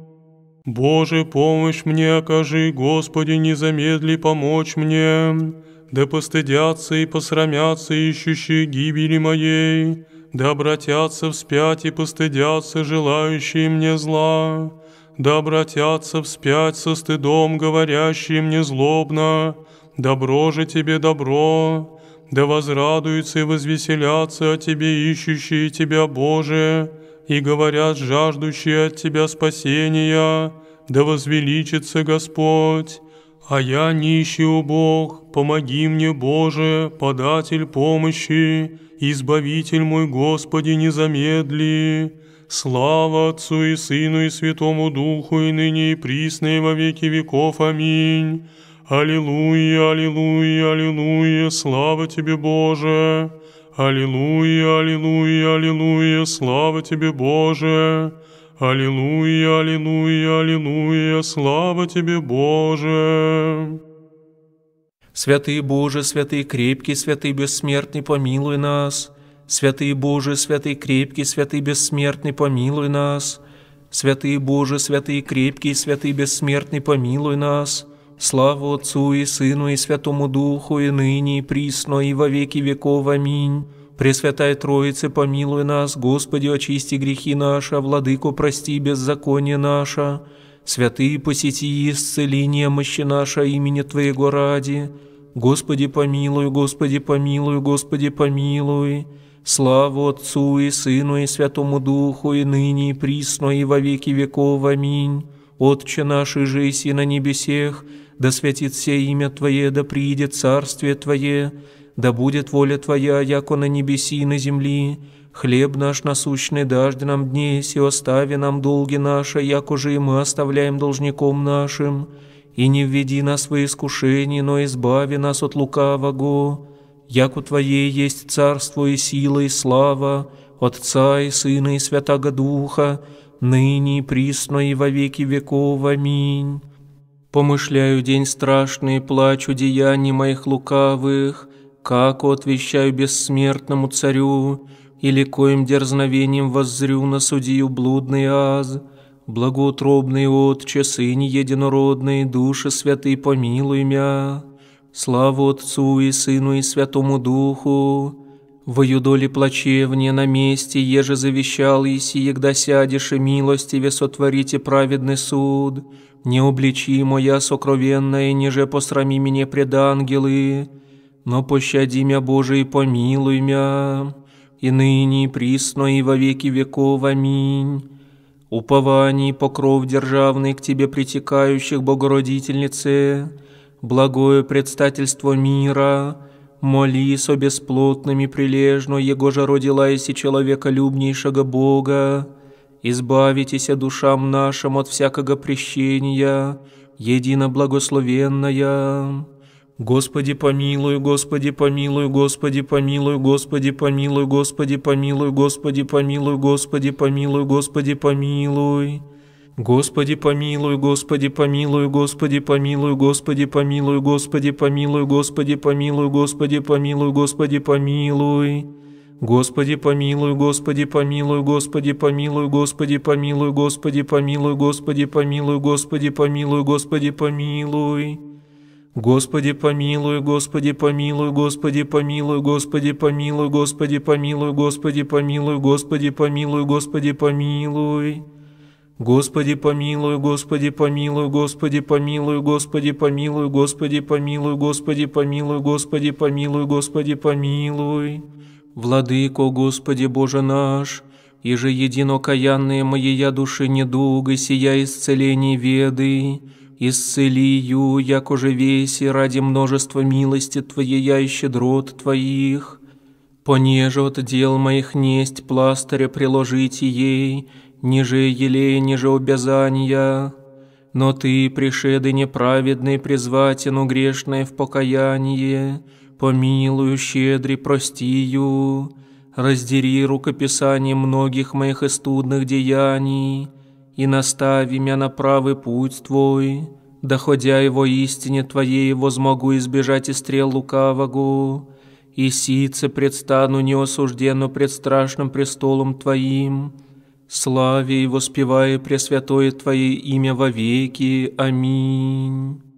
«Боже, помощь мне окажи, Господи, не замедли помочь мне, да постыдятся и посрамятся ищущие гибели моей, да обратятся вспять и постыдятся желающие мне зла, да обратятся вспять со стыдом говорящие мне злобно, добро же тебе добро, да возрадуются и возвеселятся о тебе ищущие тебя, Боже, и говорят жаждущие от тебя спасения, да возвеличится Господь, а я нищий Бог, помоги мне, Боже, податель помощи, избавитель мой, Господи, не замедли. Слава Отцу и Сыну и Святому Духу, и ныне и присно, и во веки веков. Аминь. Аллилуйя, аллилуйя, аллилуйя, слава Тебе, Боже. Аллилуйя, аллилуйя, аллилуйя, слава Тебе, Боже. Аллилуйя, аллилуйя, аллилуйя, слава тебе, Боже! Святый Боже, святый крепкий, святый бессмертный, помилуй нас. Святый Боже, святый крепкий, святый бессмертный, помилуй нас. Святый Боже, святый крепкий, святый бессмертный, помилуй нас. Слава Отцу и Сыну и Святому Духу, и ныне, и присно, и во веки веков. Аминь. Пресвятая Троица, помилуй нас, Господи, очисти грехи наши, а Владыку, прости беззаконие наше, святые посети исцеление мощи наша имени Твоего ради. Господи, помилуй, Господи, помилуй, Господи, помилуй. Славу Отцу и Сыну и Святому Духу, и ныне, и присно, и во веки веков. Аминь. Отче наш, и жеси на небесех, да святит все имя Твое, да приидет Царствие Твое, да будет воля Твоя, яко на небеси и на земли. Хлеб наш насущный дажды нам днесь, и остави нам долги наши, яко же и мы оставляем должником нашим. И не введи нас во искушение, но избави нас от лукавого. Яко Твоей есть царство и сила и слава, Отца и Сына и Святаго Духа, ныне и присно и во веки веков. Аминь. Помышляю день страшный, плачу деяний моих лукавых, как отвещаю бессмертному царю, Или коим дерзновением воззрю на судью блудный аз, Благоутробный отче, сын единородный, Души святый помилуй мя, Славу Отцу и Сыну и Святому Духу, в юдоле плачевне на месте, еже завещал и егда сядешь, и милостиве сотворите праведный суд. Не обличи моя сокровенная, ниже посрами меня пред ангелы, но пощади мя, Боже, и помилуй мя, и ныне, и присно, и во веки веков. Аминь. Упований покров державный к Тебе притекающих, Богородительнице, благое предстательство мира, молись о бесплотными прилежно, Его же родила и человека любнейшего Бога, избавитеся душам нашим от всякого прещения, едино благословенная. Господи помилуй, Господи помилуй, Господи помилуй, Господи помилуй, Господи помилуй, Господи помилуй, Господи помилуй, Господи помилуй. Господи помилуй, Господи помилуй, Господи помилуй, Господи помилуй, Господи помилуй, Господи помилуй, Господи помилуй, Господи помилуй. Господи помилуй, Господи помилуй, Господи помилуй, Господи помилуй, Господи помилуй, Господи помилуй, Господи помилуй, Господи помилуй. Господи, помилуй, Господи помилуй, Господи помилуй, Господи помилуй, Господи помилуй, Господи помилуй, Господи помилуй, Господи помилуй, Господи помилуй. Господи помилуй, Господи помилуй, Господи помилуй, Господи помилуй, Господи помилуй, Господи помилуй, Господи помилуй, Господи помилуй. Владыко, Господи Боже наш, еже едино каянные моей я души недуга, сия исцеление веды, исцели ее, яко же веси ради множества милости Твоя и щедрот Твоих. Понеже от дел моих несть пластыря приложить ей, ниже елей, ниже обязания. Но Ты, пришеды неправедный, призвать, призватину грешное в покаяние, помилую, щедри, простию, раздери рукописание многих моих истудных деяний, и настави меня на правый путь Твой, доходя его истине Твоей, возмогу избежать и стрел лукавого, и сице предстану неосужденно пред страшным престолом Твоим, славе и воспевая Пресвятое Твое имя вовеки. Аминь.